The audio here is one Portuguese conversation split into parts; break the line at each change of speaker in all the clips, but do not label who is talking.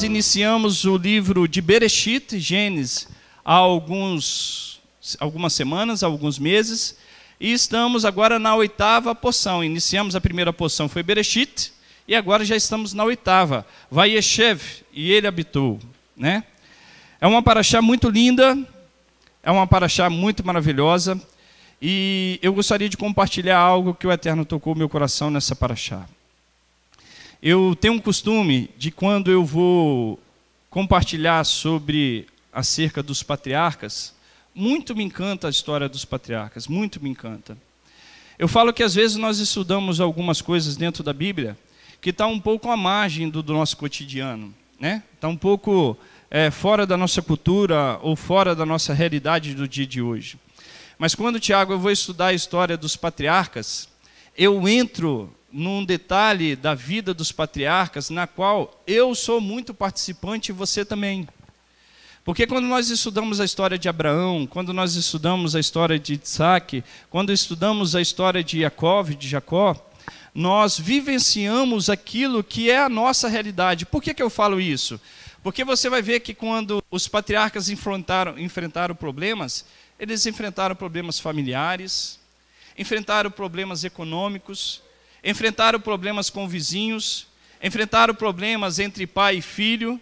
nós iniciamos o livro de Bereshit, Gênesis, há alguns, algumas semanas, alguns meses, e estamos agora na oitava porção. Iniciamos a primeira porção, foi Bereshit, e agora já estamos na oitava. Vai Yeshev, e ele habitou. Né? É uma paraxá muito linda, é uma paraxá muito maravilhosa, e eu gostaria de compartilhar algo que o Eterno tocou meu coração nessa paraxá. Eu tenho um costume de quando eu vou compartilhar sobre acerca dos patriarcas, muito me encanta a história dos patriarcas, muito me encanta. Eu falo que às vezes nós estudamos algumas coisas dentro da Bíblia que está um pouco à margem do, do nosso cotidiano, né? Está um pouco é, fora da nossa cultura ou fora da nossa realidade do dia de hoje. Mas quando, Tiago, eu vou estudar a história dos patriarcas, eu entro num detalhe da vida dos patriarcas, na qual eu sou muito participante e você também. Porque quando nós estudamos a história de Abraão, quando nós estudamos a história de Isaac, quando estudamos a história de Jacó, de Jacó, nós vivenciamos aquilo que é a nossa realidade. Por que, que eu falo isso? Porque você vai ver que quando os patriarcas enfrentaram, enfrentaram problemas, eles enfrentaram problemas familiares, enfrentaram problemas econômicos, enfrentaram problemas com vizinhos, enfrentaram problemas entre pai e filho,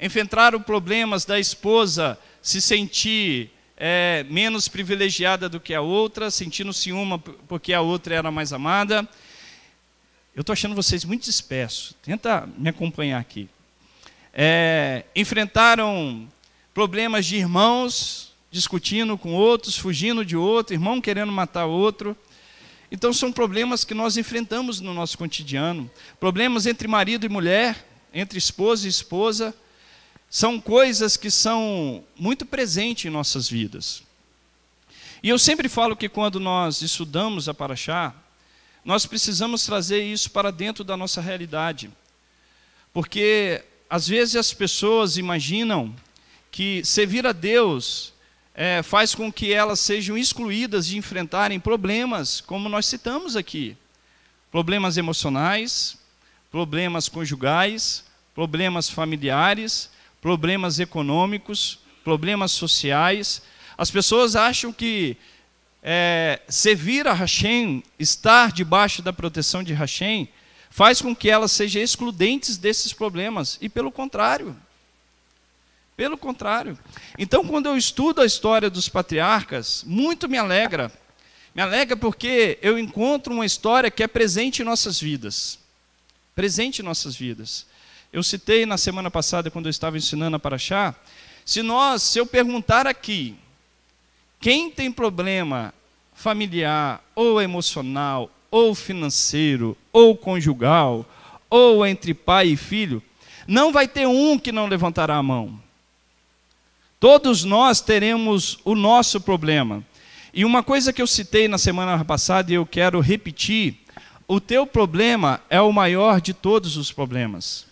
enfrentaram problemas da esposa se sentir é, menos privilegiada do que a outra, sentindo se uma porque a outra era mais amada. Eu estou achando vocês muito dispersos, tenta me acompanhar aqui. É, enfrentaram problemas de irmãos discutindo com outros, fugindo de outro, irmão querendo matar outro. Então são problemas que nós enfrentamos no nosso cotidiano, problemas entre marido e mulher, entre esposo e esposa, são coisas que são muito presentes em nossas vidas. E eu sempre falo que quando nós estudamos a Paraxá, nós precisamos trazer isso para dentro da nossa realidade. Porque às vezes as pessoas imaginam que servir a Deus é, faz com que elas sejam excluídas de enfrentarem problemas, como nós citamos aqui: problemas emocionais, problemas conjugais, problemas familiares, problemas econômicos, problemas sociais. As pessoas acham que é, servir a Hashem, estar debaixo da proteção de Hashem, faz com que elas sejam excludentes desses problemas, e pelo contrário, pelo contrário. Então, quando eu estudo a história dos patriarcas, muito me alegra. Me alegra porque eu encontro uma história que é presente em nossas vidas. Presente em nossas vidas. Eu citei na semana passada, quando eu estava ensinando a Paraxá, se nós, se eu perguntar aqui, quem tem problema familiar, ou emocional, ou financeiro, ou conjugal, ou entre pai e filho, não vai ter um que não levantará a mão. Todos nós teremos o nosso problema. E uma coisa que eu citei na semana passada e eu quero repetir: o teu problema é o maior de todos os problemas.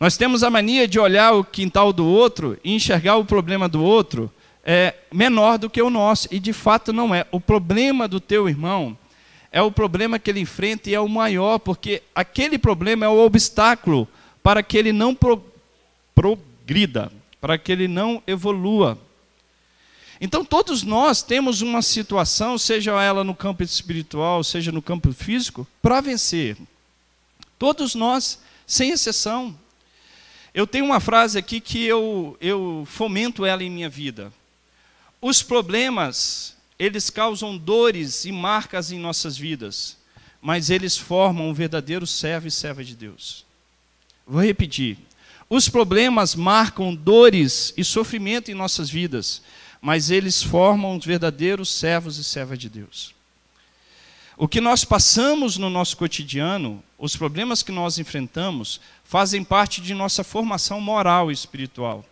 Nós temos a mania de olhar o quintal do outro e enxergar o problema do outro é menor do que o nosso, e de fato não é. O problema do teu irmão é o problema que ele enfrenta e é o maior, porque aquele problema é o obstáculo para que ele não pro, progrida para que ele não evolua. Então, todos nós temos uma situação, seja ela no campo espiritual, seja no campo físico, para vencer. Todos nós, sem exceção. Eu tenho uma frase aqui que eu, eu fomento ela em minha vida. Os problemas, eles causam dores e marcas em nossas vidas, mas eles formam um verdadeiro servo e serva de Deus. Vou repetir. Os problemas marcam dores e sofrimento em nossas vidas, mas eles formam os verdadeiros servos e servas de Deus. O que nós passamos no nosso cotidiano, os problemas que nós enfrentamos, fazem parte de nossa formação moral e espiritual.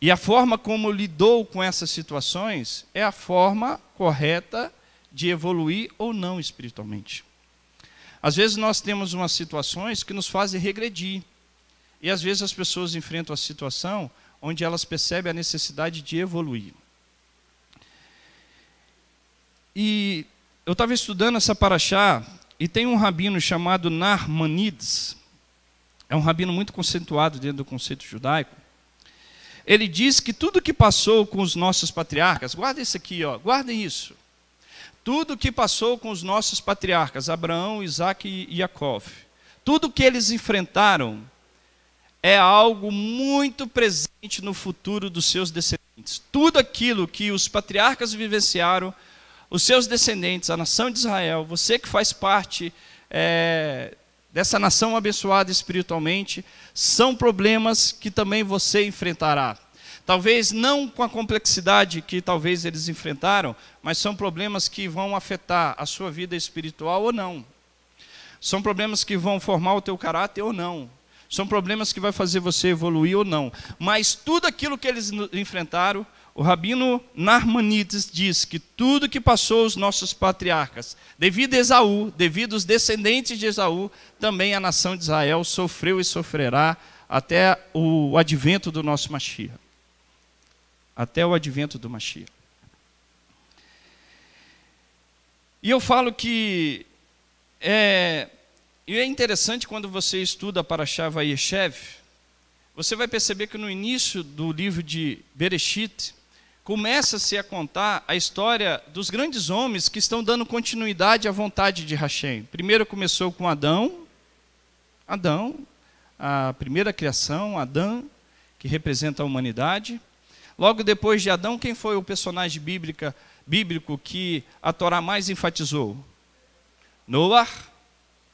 E a forma como lidou com essas situações é a forma correta de evoluir ou não espiritualmente. Às vezes nós temos umas situações que nos fazem regredir. E às vezes as pessoas enfrentam a situação onde elas percebem a necessidade de evoluir. E eu estava estudando essa paraxá e tem um rabino chamado Narmanides, é um rabino muito conceituado dentro do conceito judaico. Ele diz que tudo que passou com os nossos patriarcas, guarda isso aqui, ó, guardem isso. Tudo que passou com os nossos patriarcas, Abraão, Isaac e Jacob, tudo que eles enfrentaram, é algo muito presente no futuro dos seus descendentes. Tudo aquilo que os patriarcas vivenciaram, os seus descendentes, a nação de Israel, você que faz parte é, dessa nação abençoada espiritualmente, são problemas que também você enfrentará. Talvez não com a complexidade que talvez eles enfrentaram, mas são problemas que vão afetar a sua vida espiritual ou não. São problemas que vão formar o teu caráter ou não. São problemas que vai fazer você evoluir ou não. Mas tudo aquilo que eles enfrentaram, o rabino Narmanides diz que tudo que passou os nossos patriarcas, devido a Esaú, devido aos descendentes de Esaú, também a nação de Israel sofreu e sofrerá até o advento do nosso Mashiach. Até o advento do Mashiach. E eu falo que é, e é interessante quando você estuda para Yeshev, você vai perceber que no início do livro de Bereshit, começa-se a contar a história dos grandes homens que estão dando continuidade à vontade de Hashem. Primeiro começou com Adão, Adão, a primeira criação, Adão, que representa a humanidade. Logo depois de Adão, quem foi o personagem bíblica, bíblico que a Torá mais enfatizou? Noah,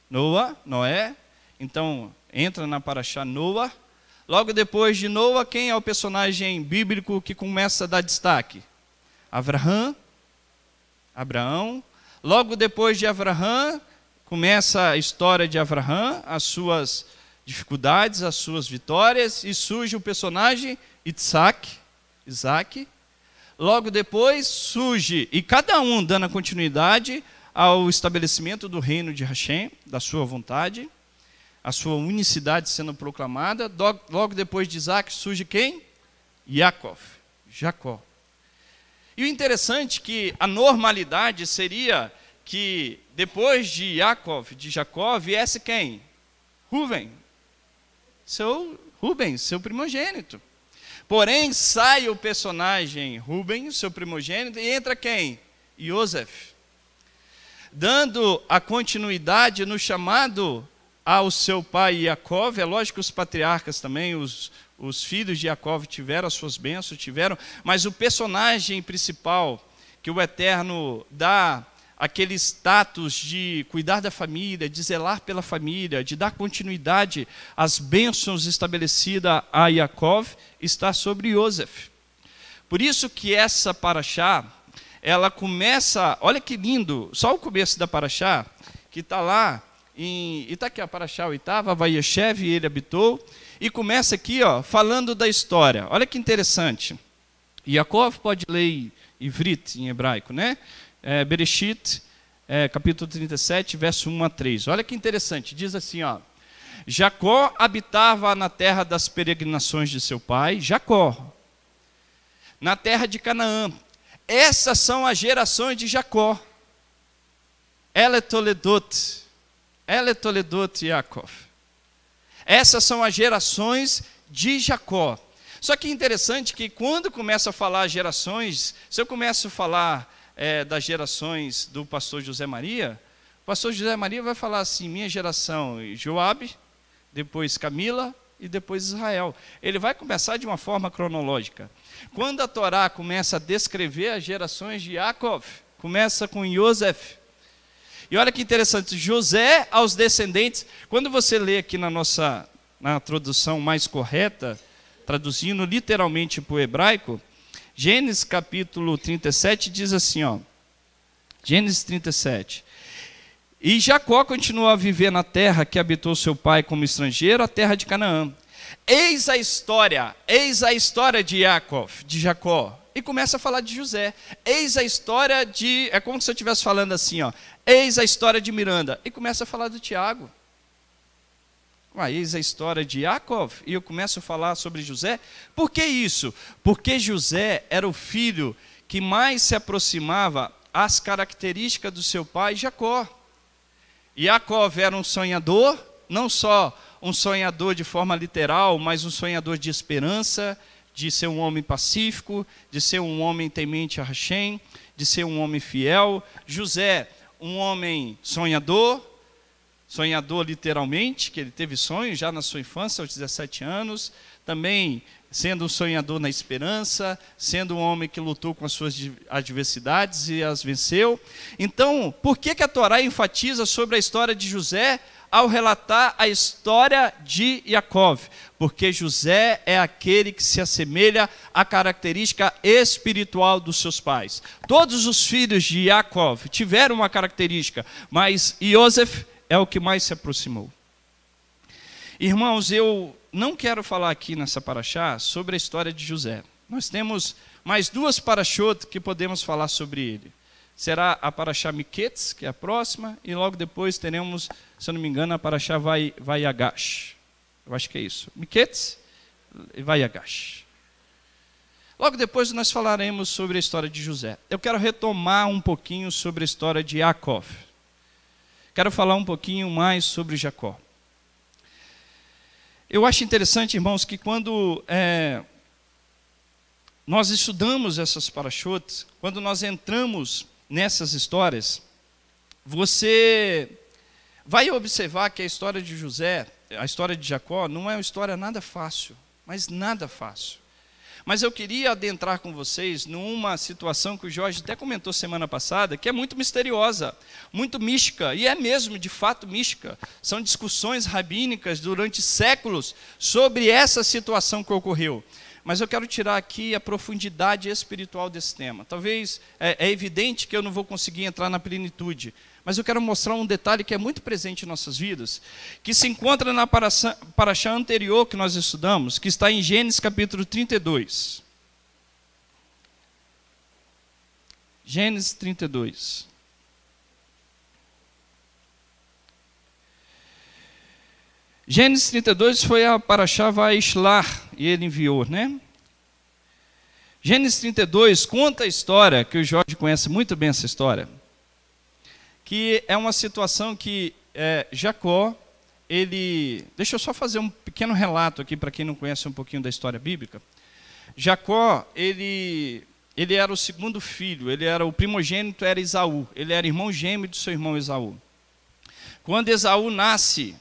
Noa, Noé. Então, entra na Paraxá Noa. Logo depois de Noa, quem é o personagem bíblico que começa a dar destaque? Abraão. Abraão. Logo depois de Abraão, começa a história de Abraão, as suas dificuldades, as suas vitórias, e surge o personagem Isaac. Isaac. Logo depois surge, e cada um dando continuidade ao estabelecimento do reino de Hashem, da sua vontade, a sua unicidade sendo proclamada. Logo depois de Isaac surge quem? Yaakov, Jacó. E o interessante é que a normalidade seria que depois de Yaakov, de Jacó, viesse quem? Ruben Seu Ruben seu primogênito. Porém, sai o personagem Ruben seu primogênito, e entra quem? Yosef dando a continuidade no chamado ao seu pai Yaakov, É lógico que os patriarcas também, os, os filhos de Yaakov tiveram as suas bênçãos, tiveram, mas o personagem principal que o Eterno dá aquele status de cuidar da família, de zelar pela família, de dar continuidade às bênçãos estabelecidas a Yaakov, está sobre Yosef. Por isso que essa paraxá, ela começa, olha que lindo, só o começo da Paraxá, que está lá em Itaquia, tá Paraxá oitava, e ele habitou, e começa aqui, ó, falando da história. Olha que interessante. Yaakov pode ler Ivrit em hebraico, né? É, Bereshit, é, capítulo 37, verso 1 a 3. Olha que interessante, diz assim, ó. Jacó habitava na terra das peregrinações de seu pai, Jacó, na terra de Canaã, essas são as gerações de Jacó. Ela é Toledot, ela é Toledot Yaakov. Essas são as gerações de Jacó. Só que é interessante que quando começa a falar gerações, se eu começo a falar é, das gerações do pastor José Maria, o pastor José Maria vai falar assim: minha geração, Joabe, depois Camila e depois Israel. Ele vai começar de uma forma cronológica. Quando a Torá começa a descrever as gerações de Jacob, começa com Joseph. E olha que interessante, José aos descendentes. Quando você lê aqui na nossa na tradução mais correta, traduzindo literalmente para o hebraico, Gênesis capítulo 37 diz assim, ó. Gênesis 37. E Jacó continuou a viver na terra que habitou seu pai como estrangeiro, a terra de Canaã. Eis a história, eis a história de Yaakov, de Jacó. E começa a falar de José. Eis a história de. É como se eu estivesse falando assim, ó. Eis a história de Miranda. E começa a falar do Tiago. Ah, eis a história de Yaakov, e eu começo a falar sobre José. Por que isso? Porque José era o filho que mais se aproximava às características do seu pai Jacó. Yaakov era um sonhador, não só um sonhador de forma literal, mas um sonhador de esperança, de ser um homem pacífico, de ser um homem temente a Hashem, de ser um homem fiel. José, um homem sonhador, sonhador literalmente, que ele teve sonhos já na sua infância, aos 17 anos, também sendo um sonhador na esperança, sendo um homem que lutou com as suas adversidades e as venceu. Então, por que, que a Torá enfatiza sobre a história de José ao relatar a história de Jacob, porque José é aquele que se assemelha à característica espiritual dos seus pais. Todos os filhos de Jacob tiveram uma característica, mas Yosef é o que mais se aproximou. Irmãos, eu não quero falar aqui nessa paraxá sobre a história de José. Nós temos mais duas paraxotas que podemos falar sobre ele. Será a paraxá Miquetes, que é a próxima, e logo depois teremos se eu não me engano, a Paraxá vai, vai Eu acho que é isso. Miquetes e vai Yagash. Logo depois nós falaremos sobre a história de José. Eu quero retomar um pouquinho sobre a história de Jacó. Quero falar um pouquinho mais sobre Jacó. Eu acho interessante, irmãos, que quando é, nós estudamos essas parachotes, quando nós entramos nessas histórias, você Vai observar que a história de José, a história de Jacó, não é uma história nada fácil, mas nada fácil. Mas eu queria adentrar com vocês numa situação que o Jorge até comentou semana passada, que é muito misteriosa, muito mística, e é mesmo, de fato, mística. São discussões rabínicas durante séculos sobre essa situação que ocorreu. Mas eu quero tirar aqui a profundidade espiritual desse tema. Talvez é, é evidente que eu não vou conseguir entrar na plenitude, mas eu quero mostrar um detalhe que é muito presente em nossas vidas, que se encontra na paraxá anterior que nós estudamos, que está em Gênesis capítulo 32. Gênesis 32. Gênesis 32 foi a Paraxá Vaishlar, e ele enviou, né? Gênesis 32 conta a história, que o Jorge conhece muito bem essa história, que é uma situação que é, Jacó, ele. Deixa eu só fazer um pequeno relato aqui para quem não conhece um pouquinho da história bíblica. Jacó, ele, ele era o segundo filho, ele era o primogênito, era Isaú, ele era irmão gêmeo do seu irmão Isaú. Quando Esaú nasce,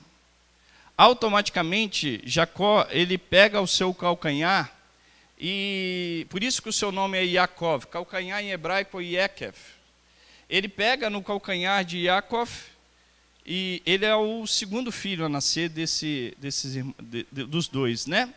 automaticamente Jacó ele pega o seu calcanhar e por isso que o seu nome é Yaakov. Calcanhar em hebraico é Yekev ele pega no calcanhar de Yaakov, e ele é o segundo filho a nascer desse, desses, de, de, dos dois, né?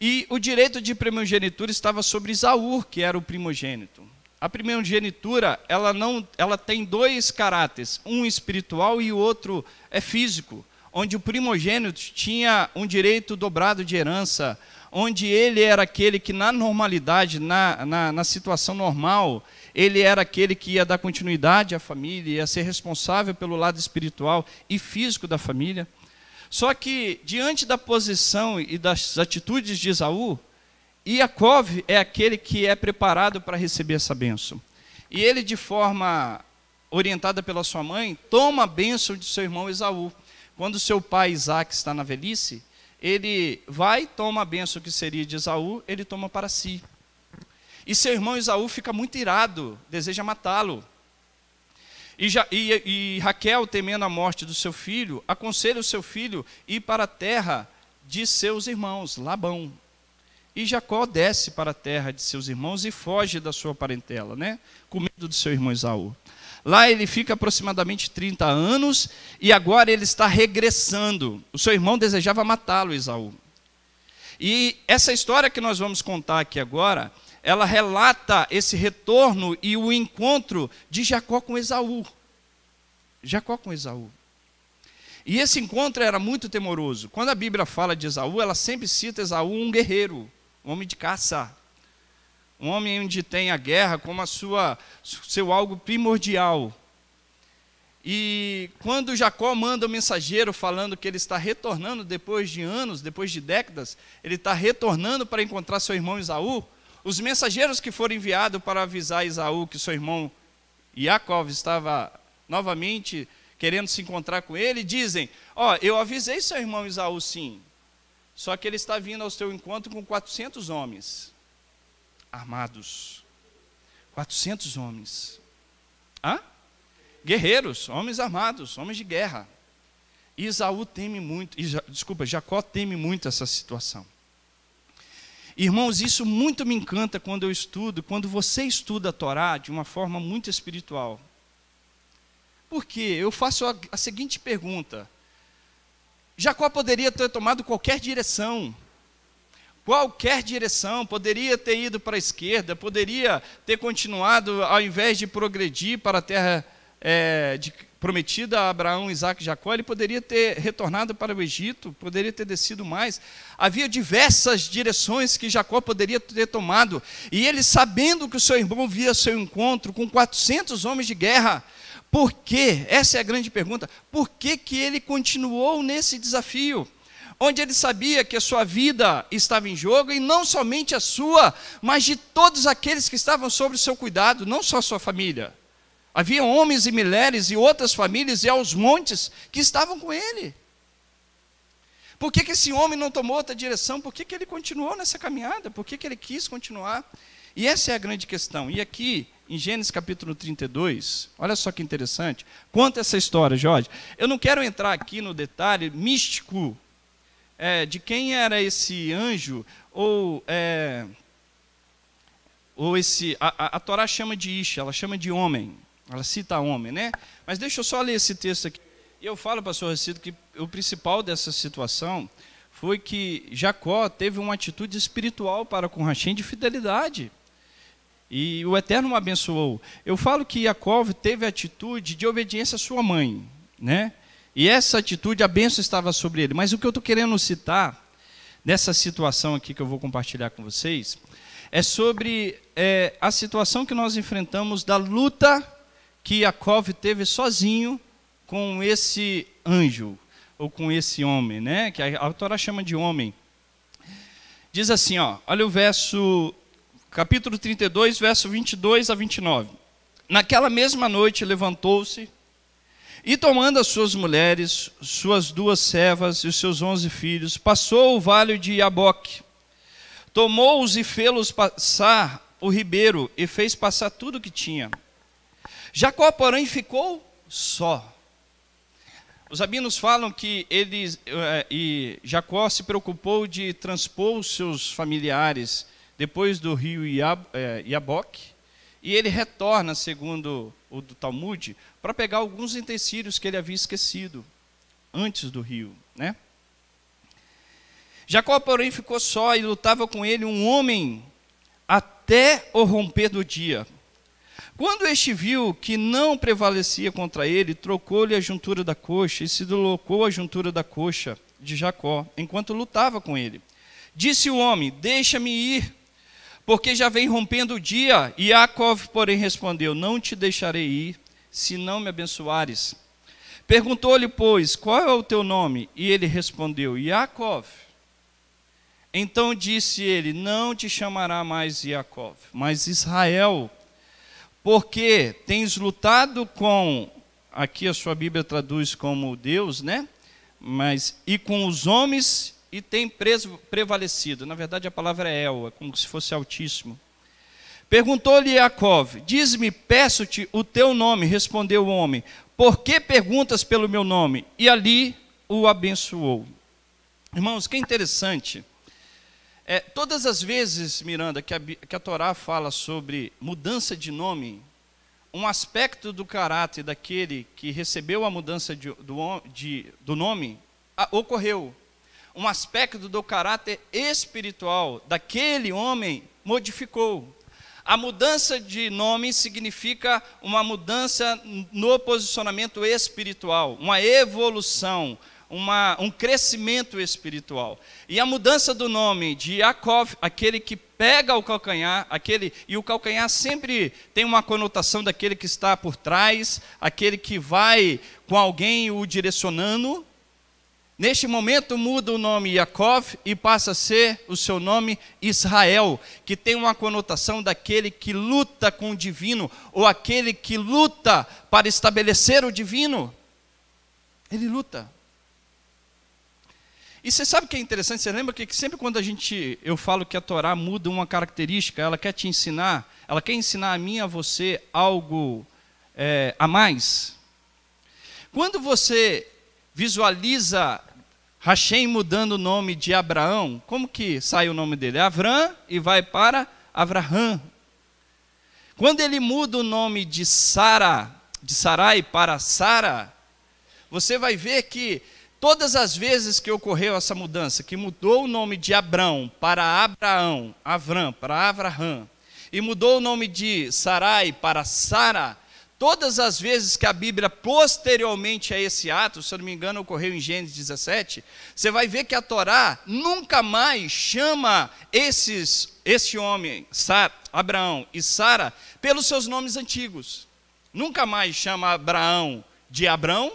E o direito de primogenitura estava sobre Isaú, que era o primogênito. A primogenitura, ela não, ela tem dois caráteres, um espiritual e o outro é físico, onde o primogênito tinha um direito dobrado de herança, onde ele era aquele que na normalidade, na, na, na situação normal, ele era aquele que ia dar continuidade à família, ia ser responsável pelo lado espiritual e físico da família. Só que, diante da posição e das atitudes de Esaú, Yaakov é aquele que é preparado para receber essa bênção. E ele, de forma orientada pela sua mãe, toma a bênção de seu irmão Esaú. Quando seu pai Isaac está na velhice, ele vai, toma a bênção que seria de Esaú, ele toma para si. E seu irmão Isaú fica muito irado, deseja matá-lo. E, e, e, Raquel, temendo a morte do seu filho, aconselha o seu filho ir para a terra de seus irmãos, Labão. E Jacó desce para a terra de seus irmãos e foge da sua parentela, né? com medo do seu irmão Isaú. Lá ele fica aproximadamente 30 anos e agora ele está regressando. O seu irmão desejava matá-lo, Isaú. E essa história que nós vamos contar aqui agora ela relata esse retorno e o encontro de Jacó com Esaú. Jacó com Esaú. E esse encontro era muito temoroso. Quando a Bíblia fala de Esaú, ela sempre cita Esaú um guerreiro, um homem de caça, um homem onde tem a guerra como a sua seu algo primordial. E quando Jacó manda o um mensageiro falando que ele está retornando depois de anos, depois de décadas, ele está retornando para encontrar seu irmão Esaú, os mensageiros que foram enviados para avisar Isaú que seu irmão Jacob estava novamente querendo se encontrar com ele, dizem: Ó, oh, eu avisei seu irmão Isaú sim, só que ele está vindo ao seu encontro com 400 homens armados. 400 homens. Hã? Guerreiros, homens armados, homens de guerra. Isaú teme muito, desculpa, Jacó teme muito essa situação. Irmãos, isso muito me encanta quando eu estudo, quando você estuda a Torá de uma forma muito espiritual. Por quê? Eu faço a, a seguinte pergunta: Jacó poderia ter tomado qualquer direção, qualquer direção, poderia ter ido para a esquerda, poderia ter continuado, ao invés de progredir para a terra é, de, prometida a Abraão, Isaac e Jacó, ele poderia ter retornado para o Egito, poderia ter descido mais. Havia diversas direções que Jacó poderia ter tomado. E ele, sabendo que o seu irmão via seu encontro com 400 homens de guerra, por que? Essa é a grande pergunta. Por que, que ele continuou nesse desafio? Onde ele sabia que a sua vida estava em jogo, e não somente a sua, mas de todos aqueles que estavam sob o seu cuidado, não só a sua família. Havia homens e mulheres e outras famílias e aos montes que estavam com ele. Por que, que esse homem não tomou outra direção? Por que, que ele continuou nessa caminhada? Por que, que ele quis continuar? E essa é a grande questão. E aqui, em Gênesis capítulo 32, olha só que interessante. Conta essa história, Jorge. Eu não quero entrar aqui no detalhe místico é, de quem era esse anjo, ou, é, ou esse. A, a, a Torá chama de Isha, ela chama de homem. Ela cita homem, né? Mas deixa eu só ler esse texto aqui. Eu falo, pastor recito que o principal dessa situação foi que Jacó teve uma atitude espiritual para com Rachem de fidelidade. E o Eterno o abençoou. Eu falo que Jacó teve a atitude de obediência à sua mãe, né? E essa atitude, a bênção estava sobre ele. Mas o que eu estou querendo citar, nessa situação aqui que eu vou compartilhar com vocês, é sobre é, a situação que nós enfrentamos da luta que Jacob teve sozinho com esse anjo, ou com esse homem, né? que a, autora Torá chama de homem. Diz assim, ó, olha o verso, capítulo 32, verso 22 a 29. Naquela mesma noite levantou-se e, tomando as suas mulheres, suas duas servas e os seus onze filhos, passou o vale de Iaboque. Tomou-os e fê-los passar o ribeiro e fez passar tudo o que tinha. Jacó, porém, ficou só. Os abinos falam que ele, eh, e Jacó se preocupou de transpor os seus familiares depois do rio eh, Iaboque, e ele retorna, segundo o do Talmud, para pegar alguns utensílios que ele havia esquecido antes do rio, né? Jacó, porém, ficou só e lutava com ele um homem até o romper do dia. Quando este viu que não prevalecia contra ele, trocou-lhe a juntura da coxa e se deslocou a juntura da coxa de Jacó, enquanto lutava com ele. Disse o homem: Deixa-me ir, porque já vem rompendo o dia. E Jacob, porém, respondeu: Não te deixarei ir, se não me abençoares. Perguntou-lhe, pois, qual é o teu nome? E ele respondeu: Jacob. Então disse ele: Não te chamará mais Jacob, mas Israel porque tens lutado com, aqui a sua Bíblia traduz como Deus, né? Mas, e com os homens, e tem preso, prevalecido. Na verdade, a palavra é El, é como se fosse Altíssimo. Perguntou-lhe Jacob: Diz-me, peço-te o teu nome. Respondeu o homem: Por que perguntas pelo meu nome? E ali o abençoou. Irmãos, que interessante é, todas as vezes, Miranda, que a, que a Torá fala sobre mudança de nome, um aspecto do caráter daquele que recebeu a mudança de, do, de, do nome a, ocorreu. Um aspecto do caráter espiritual daquele homem modificou. A mudança de nome significa uma mudança no posicionamento espiritual, uma evolução, uma, um crescimento espiritual. E a mudança do nome de Yaakov, aquele que pega o calcanhar, aquele e o calcanhar sempre tem uma conotação daquele que está por trás, aquele que vai com alguém o direcionando. Neste momento muda o nome Yaakov e passa a ser o seu nome Israel, que tem uma conotação daquele que luta com o divino ou aquele que luta para estabelecer o divino. Ele luta. E você sabe o que é interessante? Você lembra que, sempre quando a gente, eu falo que a Torá muda uma característica, ela quer te ensinar, ela quer ensinar a mim, a você, algo é, a mais. Quando você visualiza Hashem mudando o nome de Abraão, como que sai o nome dele? Avram e vai para Avraham. Quando ele muda o nome de Sara, de Sarai para Sara, você vai ver que Todas as vezes que ocorreu essa mudança, que mudou o nome de Abrão para Abraão, Avram para Avraham, e mudou o nome de Sarai para Sara, todas as vezes que a Bíblia, posteriormente a esse ato, se eu não me engano, ocorreu em Gênesis 17, você vai ver que a Torá nunca mais chama esses, esse homem, Sar, Abraão e Sara, pelos seus nomes antigos. Nunca mais chama Abraão de Abrão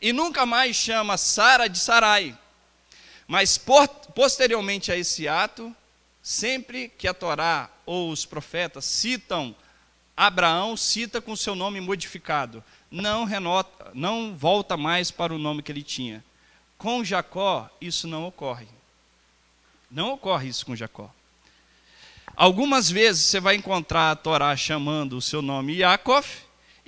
e nunca mais chama Sara de Sarai. Mas posteriormente a esse ato, sempre que a Torá ou os profetas citam Abraão, cita com seu nome modificado. Não, renota, não volta mais para o nome que ele tinha. Com Jacó, isso não ocorre. Não ocorre isso com Jacó. Algumas vezes você vai encontrar a Torá chamando o seu nome Yaakov,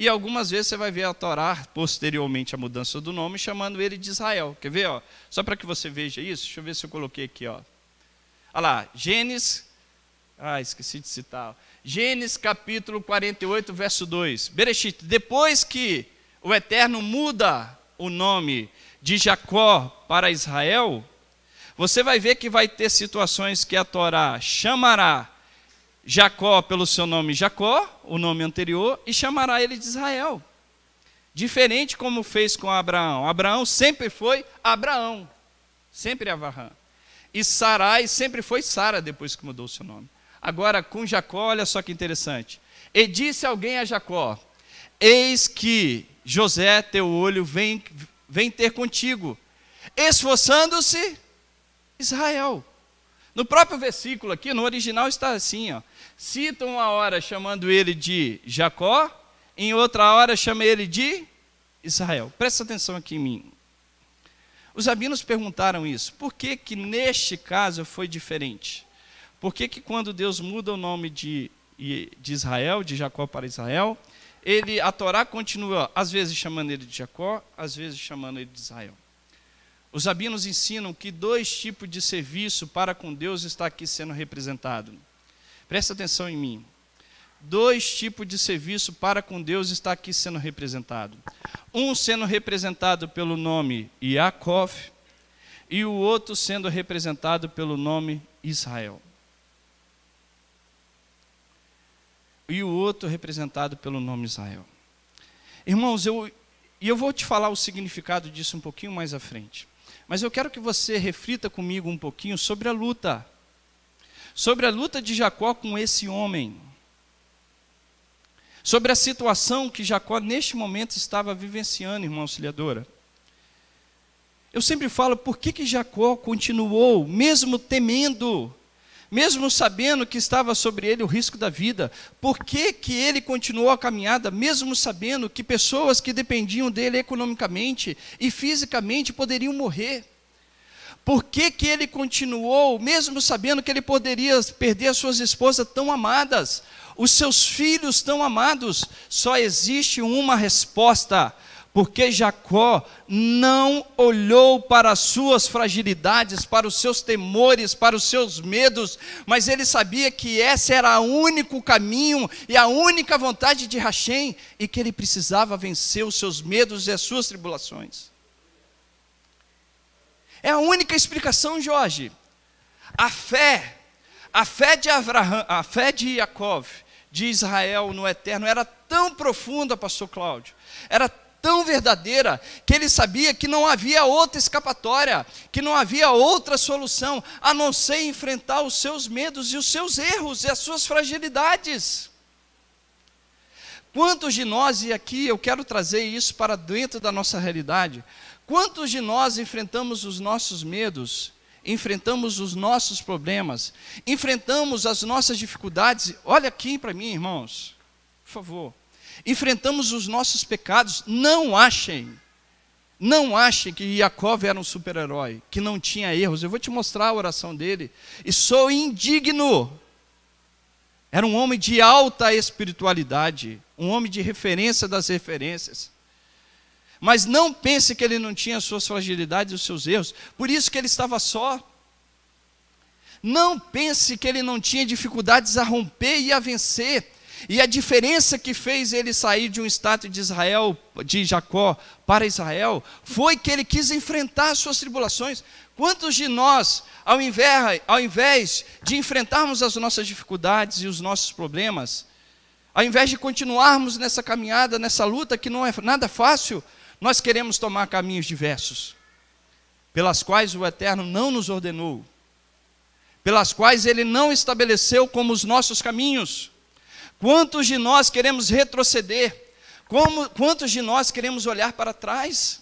e algumas vezes você vai ver a Torá, posteriormente à mudança do nome, chamando ele de Israel. Quer ver? Ó? Só para que você veja isso, deixa eu ver se eu coloquei aqui. Ó. Olha lá, Gênesis. Ah, esqueci de citar. Gênesis capítulo 48, verso 2. Berechit, depois que o Eterno muda o nome de Jacó para Israel, você vai ver que vai ter situações que a Torá chamará Jacó pelo seu nome Jacó, o nome anterior, e chamará ele de Israel. Diferente como fez com Abraão. Abraão sempre foi Abraão, sempre Avraham. E Sarai sempre foi Sara depois que mudou o seu nome. Agora com Jacó, olha só que interessante. E disse alguém a Jacó: Eis que José, teu olho, vem, vem ter contigo, esforçando-se Israel. No próprio versículo aqui, no original está assim, ó. Cita uma hora chamando ele de Jacó, em outra hora chama ele de Israel. Presta atenção aqui em mim. Os rabinos perguntaram isso. Por que que neste caso foi diferente? Por que que quando Deus muda o nome de, de Israel, de Jacó para Israel, ele, a Torá continua, às vezes chamando ele de Jacó, às vezes chamando ele de Israel. Os rabinos ensinam que dois tipos de serviço para com Deus está aqui sendo representado. Presta atenção em mim. Dois tipos de serviço para com Deus está aqui sendo representado. Um sendo representado pelo nome Yaakov e o outro sendo representado pelo nome Israel. E o outro representado pelo nome Israel. Irmãos, eu, e eu vou te falar o significado disso um pouquinho mais à frente. Mas eu quero que você reflita comigo um pouquinho sobre a luta. Sobre a luta de Jacó com esse homem. Sobre a situação que Jacó neste momento estava vivenciando, irmã auxiliadora. Eu sempre falo por que, que Jacó continuou, mesmo temendo mesmo sabendo que estava sobre ele o risco da vida? Por que, que ele continuou a caminhada, mesmo sabendo que pessoas que dependiam dele economicamente e fisicamente poderiam morrer? Por que, que ele continuou, mesmo sabendo que ele poderia perder as suas esposas tão amadas, os seus filhos tão amados? Só existe uma resposta porque Jacó não olhou para as suas fragilidades, para os seus temores, para os seus medos, mas ele sabia que esse era o único caminho e a única vontade de Hashem, e que ele precisava vencer os seus medos e as suas tribulações. É a única explicação, Jorge. A fé, a fé de Abraham, a fé de Jacó, de Israel no eterno, era tão profunda, pastor Cláudio, era tão verdadeira que ele sabia que não havia outra escapatória, que não havia outra solução a não ser enfrentar os seus medos e os seus erros e as suas fragilidades. Quantos de nós, e aqui eu quero trazer isso para dentro da nossa realidade, quantos de nós enfrentamos os nossos medos enfrentamos os nossos problemas, enfrentamos as nossas dificuldades. Olha aqui para mim, irmãos, por favor enfrentamos os nossos pecados, não achem, não achem que Jacob era um super-herói, que não tinha erros. Eu vou te mostrar a oração dele. E sou indigno. Era um homem de alta espiritualidade, um homem de referência das referências. Mas não pense que ele não tinha suas fragilidades e os seus erros, por isso que ele estava só. Não pense que ele não tinha dificuldades a romper e a vencer. E a diferença que fez ele sair de um estado de Israel, de Jacó para Israel, foi que ele quis enfrentar as suas tribulações. Quantos de nós, ao invés, ao invés de enfrentarmos as nossas dificuldades e os nossos problemas, ao invés de continuarmos nessa caminhada, nessa luta que não é nada fácil, nós queremos tomar caminhos diversos, pelas quais o Eterno não nos ordenou, pelas quais ele não estabeleceu como os nossos caminhos. Quantos de nós queremos retroceder? Como, quantos de nós queremos olhar para trás?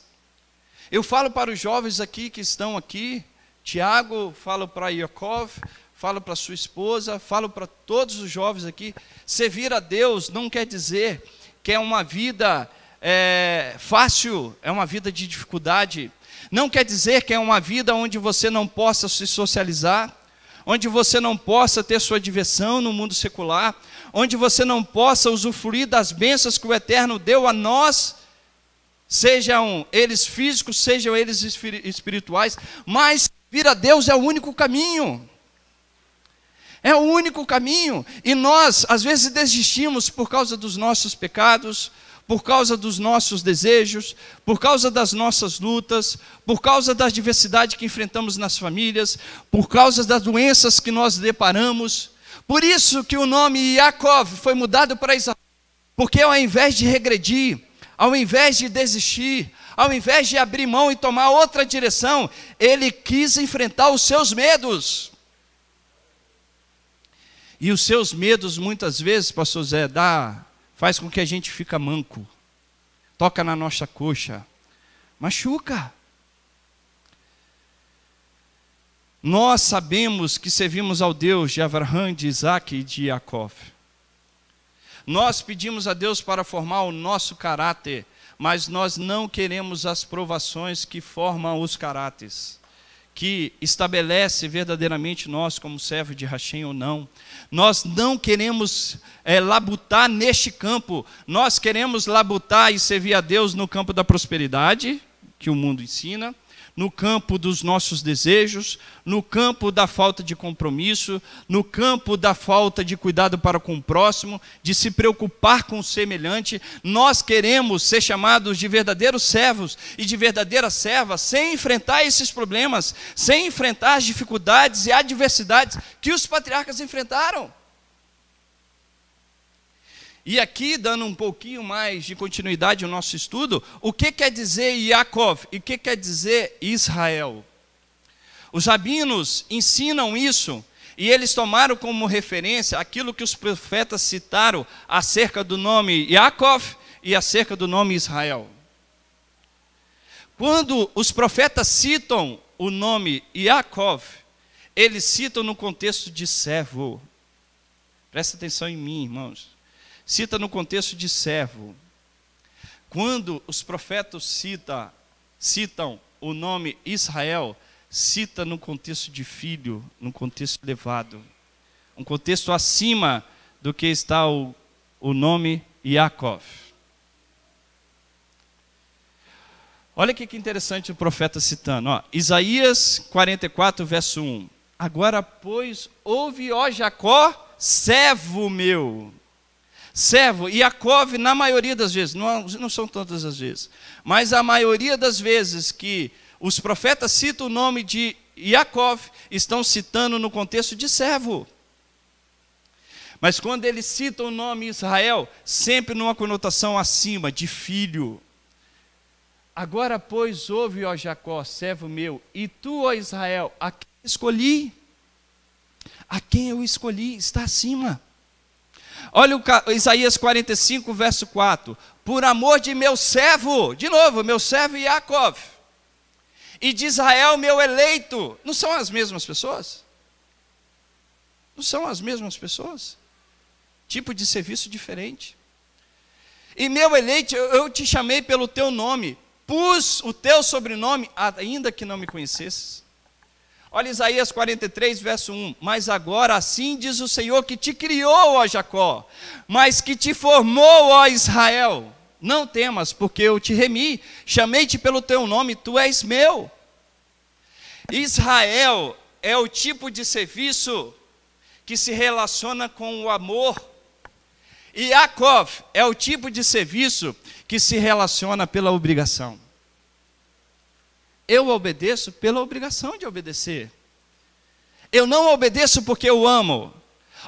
Eu falo para os jovens aqui que estão aqui, Tiago, falo para Yakov, falo para sua esposa, falo para todos os jovens aqui: servir a Deus não quer dizer que é uma vida é, fácil, é uma vida de dificuldade, não quer dizer que é uma vida onde você não possa se socializar, onde você não possa ter sua diversão no mundo secular, onde você não possa usufruir das bênçãos que o Eterno deu a nós, sejam eles físicos, sejam eles espirituais, mas vir a Deus é o único caminho. É o único caminho, e nós às vezes desistimos por causa dos nossos pecados, por causa dos nossos desejos, por causa das nossas lutas, por causa da diversidade que enfrentamos nas famílias, por causa das doenças que nós deparamos. Por isso que o nome Yaakov foi mudado para Israel, porque ao invés de regredir, ao invés de desistir, ao invés de abrir mão e tomar outra direção, ele quis enfrentar os seus medos. E os seus medos, muitas vezes, pastor Zé, dá faz com que a gente fica manco, toca na nossa coxa, machuca. Nós sabemos que servimos ao Deus de Abraão, de Isaac e de Jacob. Nós pedimos a Deus para formar o nosso caráter, mas nós não queremos as provações que formam os caráteres que estabelece verdadeiramente nós como servo de Hashem ou não. Nós não queremos é, labutar neste campo, nós queremos labutar e servir a Deus no campo da prosperidade, que o mundo ensina, no campo dos nossos desejos, no campo da falta de compromisso, no campo da falta de cuidado para com o próximo, de se preocupar com o semelhante. Nós queremos ser chamados de verdadeiros servos e de verdadeiras servas, sem enfrentar esses problemas, sem enfrentar as dificuldades e adversidades que os patriarcas enfrentaram. E aqui, dando um pouquinho mais de continuidade ao nosso estudo, o que quer dizer Yaakov e o que quer dizer Israel? Os rabinos ensinam isso e eles tomaram como referência aquilo que os profetas citaram acerca do nome Yaakov e acerca do nome Israel. Quando os profetas citam o nome Yaakov, eles citam no contexto de servo. Presta atenção em mim, irmãos cita no contexto de servo. Quando os profetas cita, citam o nome Israel, cita no contexto de filho, no contexto elevado, um contexto acima do que está o, o nome Yaakov. Olha que interessante o profeta citando, ó, Isaías 44, verso 1. Agora, pois, ouve, ó Jacó, servo meu servo. Yaakov, na maioria das vezes, não, não são todas as vezes, mas a maioria das vezes que os profetas citam o nome de Yaakov, estão citando no contexto de servo. Mas quando eles citam o nome Israel, sempre numa conotação acima, de filho. Agora, pois, ouve, ó Jacó, servo meu, e tu, ó Israel, a quem escolhi? A quem eu escolhi está acima. Olha o Isaías 45, verso 4. Por amor de meu servo, de novo, meu servo Yaakov, e de Israel, meu eleito. Não são as mesmas pessoas? Não são as mesmas pessoas? Tipo de serviço diferente. E meu eleito, eu te chamei pelo teu nome, pus o teu sobrenome, ainda que não me conhecesses. Olha Isaías 43, verso 1. Mas agora assim diz o Senhor que te criou, ó Jacó, mas que te formou, ó Israel. Não temas, porque eu te remi, chamei-te pelo teu nome, tu és meu. Israel é o tipo de serviço que se relaciona com o amor. E Yaakov é o tipo de serviço que se relaciona pela obrigação eu obedeço pela obrigação de obedecer. Eu não obedeço porque eu amo.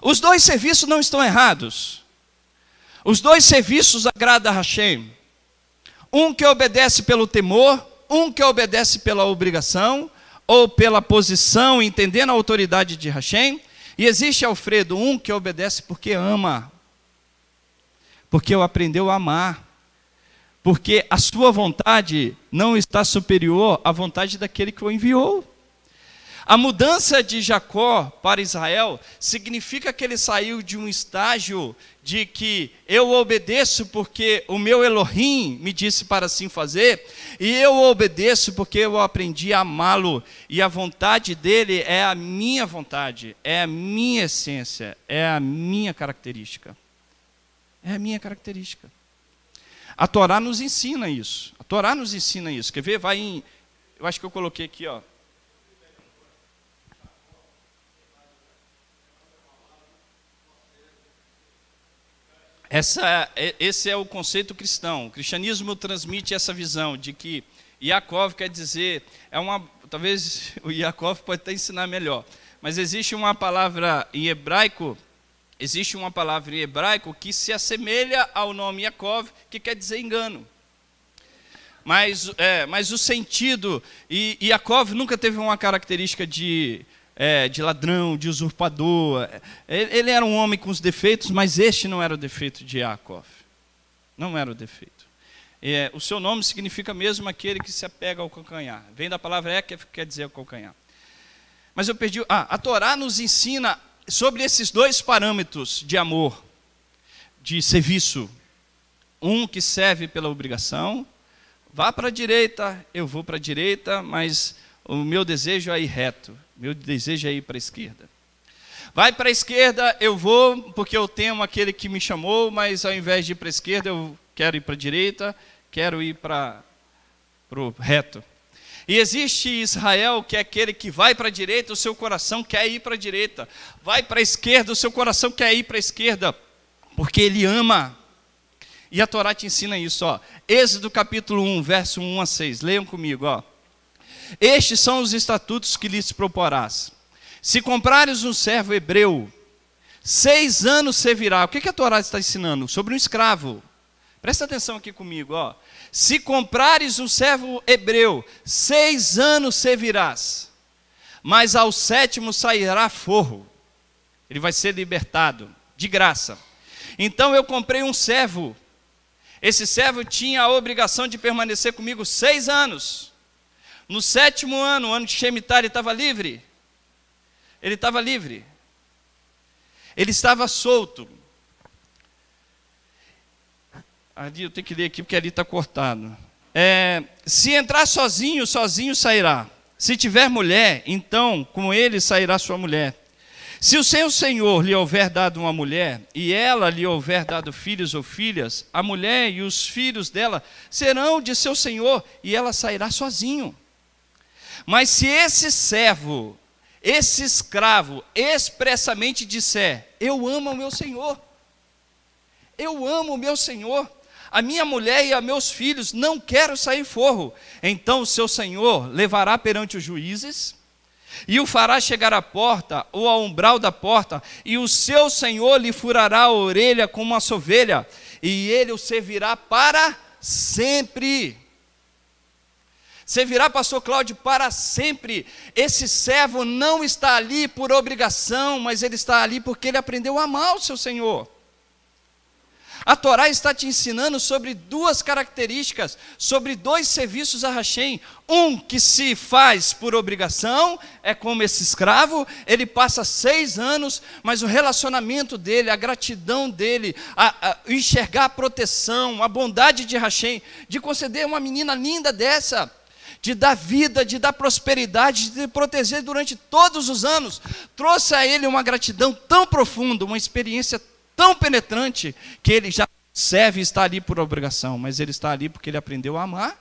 Os dois serviços não estão errados. Os dois serviços agradam a Hashem. Um que obedece pelo temor, um que obedece pela obrigação ou pela posição, entendendo a autoridade de Hashem. E existe, Alfredo, um que obedece porque ama, porque eu aprendeu a amar porque a sua vontade não está superior à vontade daquele que o enviou. A mudança de Jacó para Israel significa que ele saiu de um estágio de que eu obedeço porque o meu Elohim me disse para assim fazer, e eu obedeço porque eu aprendi a amá-lo, e a vontade dele é a minha vontade, é a minha essência, é a minha característica. É a minha característica. A Torá nos ensina isso. A Torá nos ensina isso. Quer ver? Vai em. Eu acho que eu coloquei aqui, ó. Essa, é, esse é o conceito cristão. O cristianismo transmite essa visão de que Yaakov quer dizer, é uma, talvez o Yaakov pode até ensinar melhor, mas existe uma palavra em hebraico Existe uma palavra em hebraico que se assemelha ao nome Yaakov, que quer dizer engano. Mas, é, mas o sentido, e Yaakov nunca teve uma característica de, é, de ladrão, de usurpador. É, ele, era um homem com os defeitos, mas este não era o defeito de Yaakov. Não era o defeito. É, o seu nome significa mesmo aquele que se apega ao calcanhar. Vem da palavra é que quer dizer o calcanhar. Mas eu perdi. Ah, a Torá nos ensina sobre esses dois parâmetros de amor, de serviço, um que serve pela obrigação, vá para a direita, eu vou para a direita, mas o meu desejo é ir reto, meu desejo é ir para a esquerda. Vai para a esquerda, eu vou, porque eu temo aquele que me chamou, mas ao invés de ir para a esquerda, eu quero ir para a direita, quero ir para o reto. E existe Israel, que é aquele que vai para a direita, o seu coração quer ir para a direita. Vai para a esquerda, o seu coração quer ir para a esquerda, porque ele ama. E a Torá te ensina isso, ó. Êxodo capítulo 1, verso 1 a 6. Leiam comigo, ó. Estes são os estatutos que lhes proporás. Se comprares um servo hebreu, seis anos servirá. O que, que a Torá está ensinando? Sobre um escravo. Presta atenção aqui comigo, ó. Se comprares um servo hebreu, seis anos servirás, mas ao sétimo sairá forro. Ele vai ser libertado, de graça. Então eu comprei um servo. Esse servo tinha a obrigação de permanecer comigo seis anos. No sétimo ano, o ano de Shemitah, ele estava livre. Ele estava livre. Ele estava solto. Ali eu tenho que ler aqui porque ali está cortado. É, se entrar sozinho, sozinho sairá. Se tiver mulher, então com ele sairá sua mulher. Se o seu senhor lhe houver dado uma mulher, e ela lhe houver dado filhos ou filhas, a mulher e os filhos dela serão de seu senhor, e ela sairá sozinho. Mas se esse servo, esse escravo, expressamente disser: Eu amo o meu senhor, eu amo o meu senhor, a minha mulher e a meus filhos, não quero sair forro. Então o seu senhor levará perante os juízes e o fará chegar à porta ou ao umbral da porta, e o seu senhor lhe furará a orelha como uma sovelha, e ele o servirá para sempre. Servirá, pastor Cláudio, para sempre. Esse servo não está ali por obrigação, mas ele está ali porque ele aprendeu a amar o seu senhor. A Torá está te ensinando sobre duas características, sobre dois serviços a Hashem. Um que se faz por obrigação, é como esse escravo, ele passa seis anos, mas o relacionamento dele, a gratidão dele, a, a enxergar a proteção, a bondade de Hashem, de conceder uma menina linda dessa de dar vida, de dar prosperidade, de proteger durante todos os anos, trouxe a ele uma gratidão tão profunda, uma experiência tão penetrante que ele já serve e está ali por obrigação, mas ele está ali porque ele aprendeu a amar.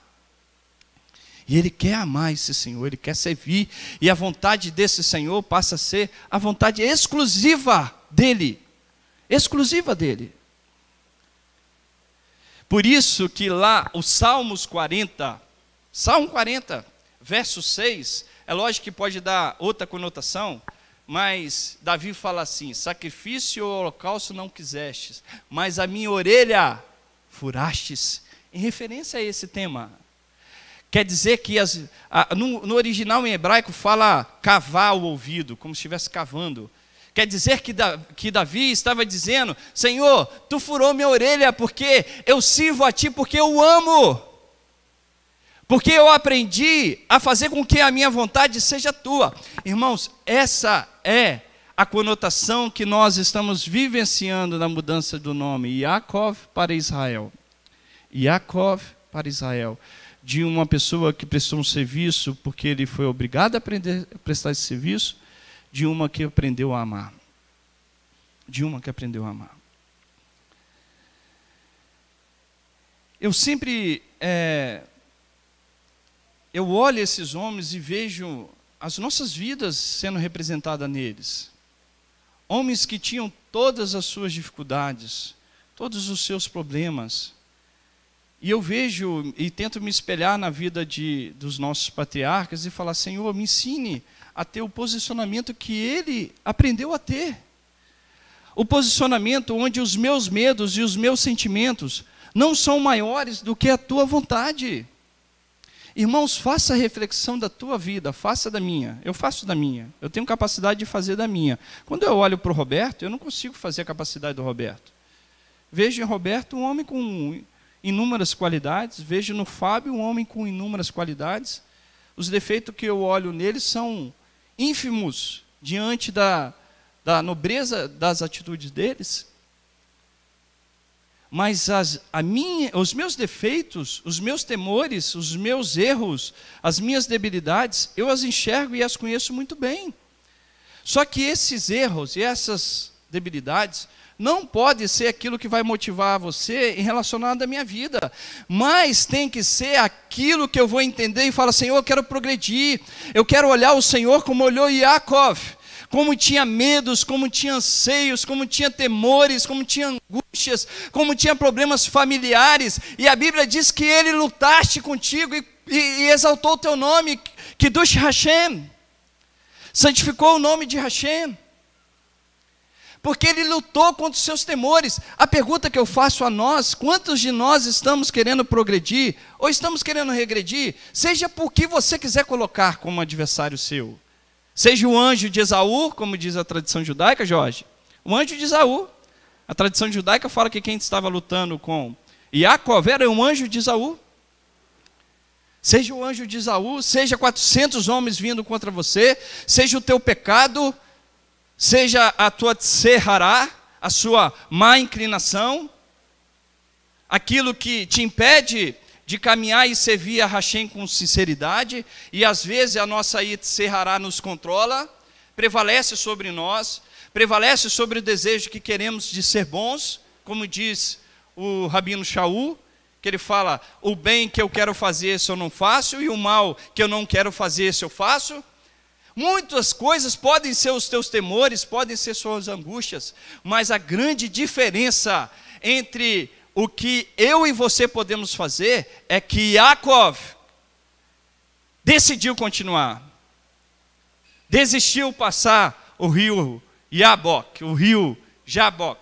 E ele quer amar esse Senhor, ele quer servir, e a vontade desse Senhor passa a ser a vontade exclusiva dele, exclusiva dele. Por isso que lá os Salmos 40, Salmo 40, verso 6, é lógico que pode dar outra conotação, mas Davi fala assim: sacrifício ou holocausto não quisestes, mas a minha orelha furastes. Em referência a esse tema. Quer dizer que as, a, no, no original em hebraico fala cavar o ouvido, como se estivesse cavando. Quer dizer que, da, que Davi estava dizendo: Senhor, tu furou minha orelha porque eu sirvo a ti, porque eu amo porque eu aprendi a fazer com que a minha vontade seja tua. Irmãos, essa é a conotação que nós estamos vivenciando na mudança do nome Yaakov para Israel. Yaakov para Israel. De uma pessoa que prestou um serviço porque ele foi obrigado a, aprender, a prestar esse serviço, de uma que aprendeu a amar. De uma que aprendeu a amar. Eu sempre é, eu olho esses homens e vejo as nossas vidas sendo representadas neles. Homens que tinham todas as suas dificuldades, todos os seus problemas. E eu vejo e tento me espelhar na vida de, dos nossos patriarcas e falar: Senhor, me ensine a ter o posicionamento que ele aprendeu a ter. O posicionamento onde os meus medos e os meus sentimentos não são maiores do que a tua vontade. Irmãos, faça a reflexão da tua vida, faça da minha. Eu faço da minha. Eu tenho capacidade de fazer da minha. Quando eu olho para o Roberto, eu não consigo fazer a capacidade do Roberto. Vejo em Roberto um homem com inúmeras qualidades, vejo no Fábio um homem com inúmeras qualidades. Os defeitos que eu olho nele são ínfimos diante da, da nobreza das atitudes deles mas as, a minha, os meus defeitos, os meus temores, os meus erros, as minhas debilidades, eu as enxergo e as conheço muito bem. Só que esses erros e essas debilidades não pode ser aquilo que vai motivar você em relacionado à minha vida, mas tem que ser aquilo que eu vou entender e falar, Senhor, eu quero progredir, eu quero olhar o Senhor como olhou Yaakov, como tinha medos, como tinha anseios, como tinha temores, como tinha angústias, como tinha problemas familiares, e a Bíblia diz que ele lutaste contigo e, e, e exaltou o teu nome, Kiddush Hashem, santificou o nome de Hashem, porque ele lutou contra os seus temores. A pergunta que eu faço a nós: quantos de nós estamos querendo progredir ou estamos querendo regredir? Seja por que você quiser colocar como adversário seu. Seja o anjo de Esaú, como diz a tradição judaica, Jorge. O anjo de Esaú. A tradição judaica fala que quem estava lutando com Jacó era um anjo de Esaú. Seja o anjo de Esaú, seja 400 homens vindo contra você, seja o teu pecado, seja a tua serrará, a sua má inclinação, aquilo que te impede de caminhar e servir a Hashem com sinceridade, e às vezes a nossa Serrará nos controla, prevalece sobre nós, prevalece sobre o desejo que queremos de ser bons, como diz o Rabino Shaul, que ele fala: o bem que eu quero fazer, se eu não faço, e o mal que eu não quero fazer, se eu faço. Muitas coisas podem ser os teus temores, podem ser suas angústias, mas a grande diferença entre o que eu e você podemos fazer é que Yaakov decidiu continuar. Desistiu passar o rio Yabok, o rio Jabok.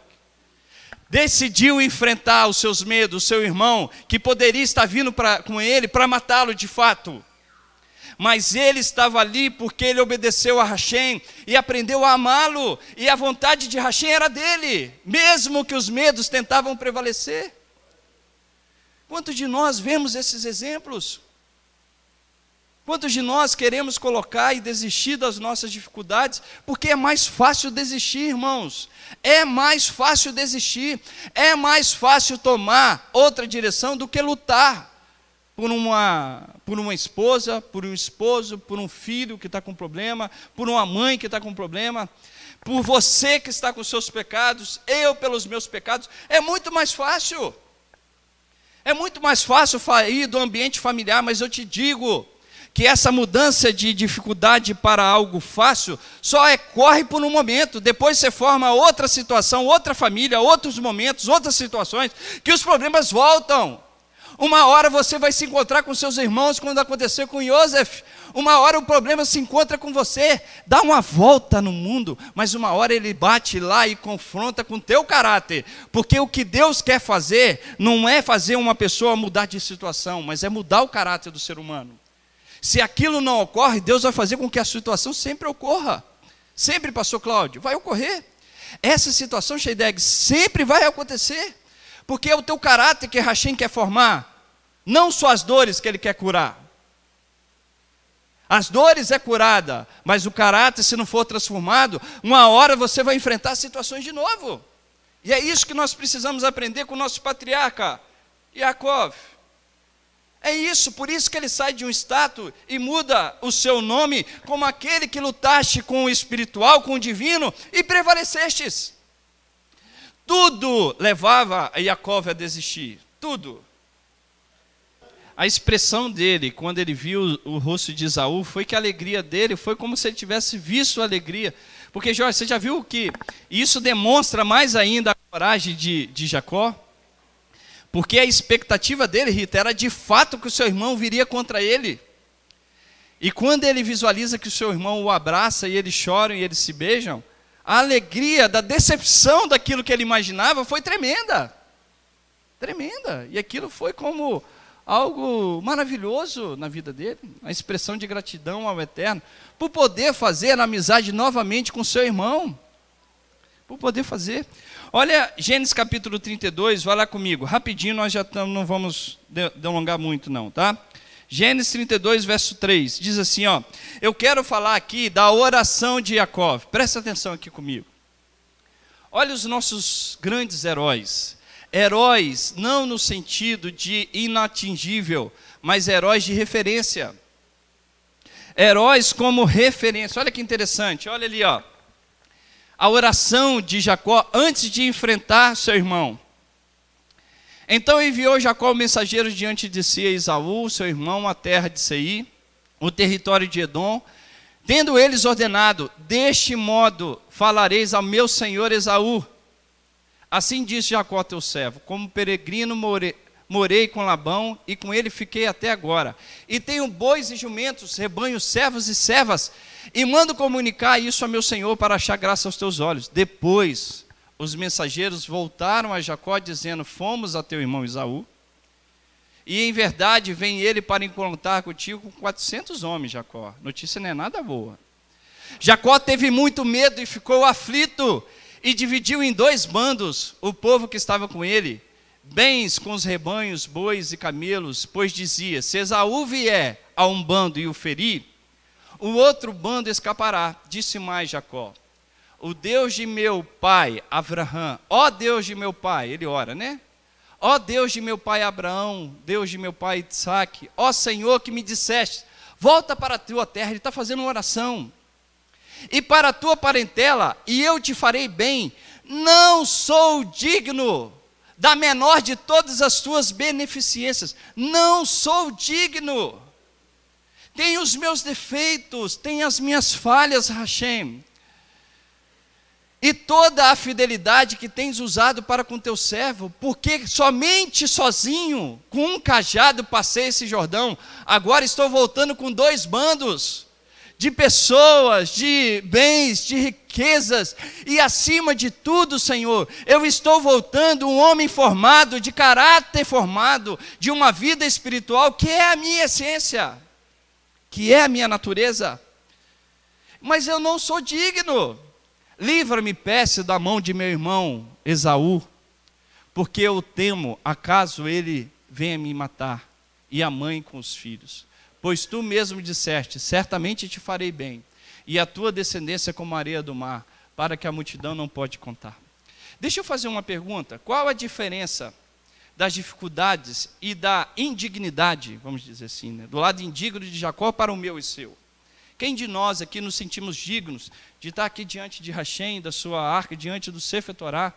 Decidiu enfrentar os seus medos, seu irmão, que poderia estar vindo pra, com ele para matá-lo de fato mas ele estava ali porque ele obedeceu a Hashem e aprendeu a amá-lo, e a vontade de Hashem era dele, mesmo que os medos tentavam prevalecer. Quantos de nós vemos esses exemplos? Quantos de nós queremos colocar e desistir das nossas dificuldades? Porque é mais fácil desistir, irmãos. É mais fácil desistir. É mais fácil tomar outra direção do que lutar por uma, por uma esposa, por um esposo, por um filho que está com problema, por uma mãe que está com problema, por você que está com seus pecados, eu pelos meus pecados. É muito mais fácil. É muito mais fácil ir do ambiente familiar, mas eu te digo que essa mudança de dificuldade para algo fácil só é corre por um momento, depois você forma outra situação, outra família, outros momentos, outras situações, que os problemas voltam. Uma hora você vai se encontrar com seus irmãos, quando aconteceu com Joseph. Uma hora o problema se encontra com você. Dá uma volta no mundo, mas uma hora ele bate lá e confronta com o teu caráter. Porque o que Deus quer fazer não é fazer uma pessoa mudar de situação, mas é mudar o caráter do ser humano. Se aquilo não ocorre, Deus vai fazer com que a situação sempre ocorra. Sempre, pastor Cláudio, vai ocorrer. Essa situação, Sheideg, sempre vai acontecer. Porque é o teu caráter que Hashem quer formar não só as dores que ele quer curar. As dores é curada, mas o caráter, se não for transformado, uma hora você vai enfrentar situações de novo. E é isso que nós precisamos aprender com o nosso patriarca, Yaakov. É isso, por isso que ele sai de um status e muda o seu nome como aquele que lutaste com o espiritual, com o divino e prevalecestes. Tudo levava Yaakov a desistir, tudo. A expressão dele, quando ele viu o rosto de Isaú, foi que a alegria dele foi como se ele tivesse visto a alegria. Porque, Jorge, você já viu que isso demonstra mais ainda a coragem de, de Jacó? Porque a expectativa dele, Rita, era de fato que o seu irmão viria contra ele. E quando ele visualiza que o seu irmão o abraça e eles choram e eles se beijam, a alegria da decepção daquilo que ele imaginava foi tremenda. Tremenda. E aquilo foi como algo maravilhoso na vida dele, a expressão de gratidão ao Eterno, por poder fazer a amizade novamente com seu irmão. Por poder fazer. Olha Gênesis capítulo 32, vai lá comigo, rapidinho, nós já tamo, não vamos delongar muito não, tá? Gênesis 32, verso 3, diz assim, ó: Eu quero falar aqui da oração de Jacó. Presta atenção aqui comigo. Olha os nossos grandes heróis. Heróis, não no sentido de inatingível, mas heróis de referência. Heróis como referência. Olha que interessante, olha ali, ó. A oração de Jacó antes de enfrentar seu irmão. Então enviou Jacó mensageiros diante de si a Esaú, seu irmão, à terra de Seir, o território de Edom, tendo eles ordenado: Deste modo falareis ao meu senhor Esaú Assim disse Jacó teu servo: Como peregrino morei com Labão e com ele fiquei até agora. E tenho bois e jumentos, rebanhos, servos e servas, e mando comunicar isso a meu senhor para achar graça aos teus olhos. Depois os mensageiros voltaram a Jacó, dizendo: Fomos a teu irmão Isaú, e em verdade vem ele para encontrar contigo com 400 homens, Jacó. Notícia não é nada boa. Jacó teve muito medo e ficou aflito e dividiu em dois bandos o povo que estava com ele, bens com os rebanhos, bois e camelos, pois dizia: Se Esaú vier a um bando e o ferir, o outro bando escapará. Disse mais Jacó: O Deus de meu pai Abraão, ó Deus de meu pai, ele ora, né? Ó Deus de meu pai Abraão, Deus de meu pai Isaac, ó Senhor que me disseste, volta para a tua terra. Ele está fazendo uma oração e para a tua parentela, e eu te farei bem. Não sou digno da menor de todas as tuas beneficências. Não sou digno. Tenho os meus defeitos, tenho as minhas falhas, Hashem. E toda a fidelidade que tens usado para com teu servo, porque somente sozinho, com um cajado, passei esse Jordão, agora estou voltando com dois bandos de pessoas, de bens, de riquezas, e acima de tudo, Senhor, eu estou voltando um homem formado, de caráter formado, de uma vida espiritual que é a minha essência, que é a minha natureza. Mas eu não sou digno. Livra-me, peço, da mão de meu irmão Esaú, porque eu temo, acaso ele venha me matar, e a mãe com os filhos. Pois tu mesmo disseste: Certamente te farei bem, e a tua descendência como a areia do mar, para que a multidão não pode contar. Deixa eu fazer uma pergunta: qual a diferença das dificuldades e da indignidade, vamos dizer assim, né? do lado indigno de Jacó para o meu e seu? Quem de nós aqui nos sentimos dignos de estar aqui diante de Hashem, da sua arca, diante do Sefetorá,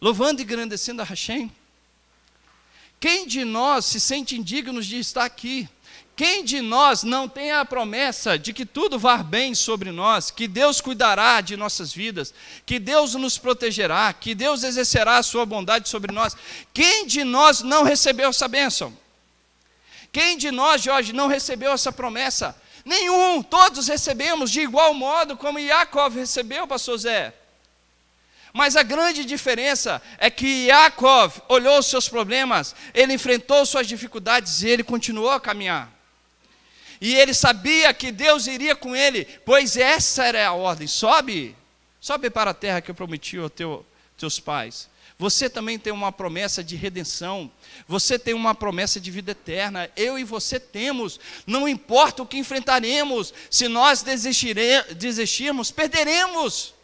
louvando e engrandecendo a Hashem? Quem de nós se sente indignos de estar aqui, quem de nós não tem a promessa de que tudo vá bem sobre nós, que Deus cuidará de nossas vidas, que Deus nos protegerá, que Deus exercerá a sua bondade sobre nós? Quem de nós não recebeu essa bênção? Quem de nós, Jorge, não recebeu essa promessa? Nenhum, todos recebemos de igual modo como Jacó recebeu, pastor Zé. Mas a grande diferença é que Yaakov olhou os seus problemas, ele enfrentou suas dificuldades e ele continuou a caminhar. E ele sabia que Deus iria com ele, pois essa era a ordem: sobe, sobe para a terra que eu prometi aos teu, teus pais. Você também tem uma promessa de redenção, você tem uma promessa de vida eterna. Eu e você temos, não importa o que enfrentaremos, se nós desistirmos, perderemos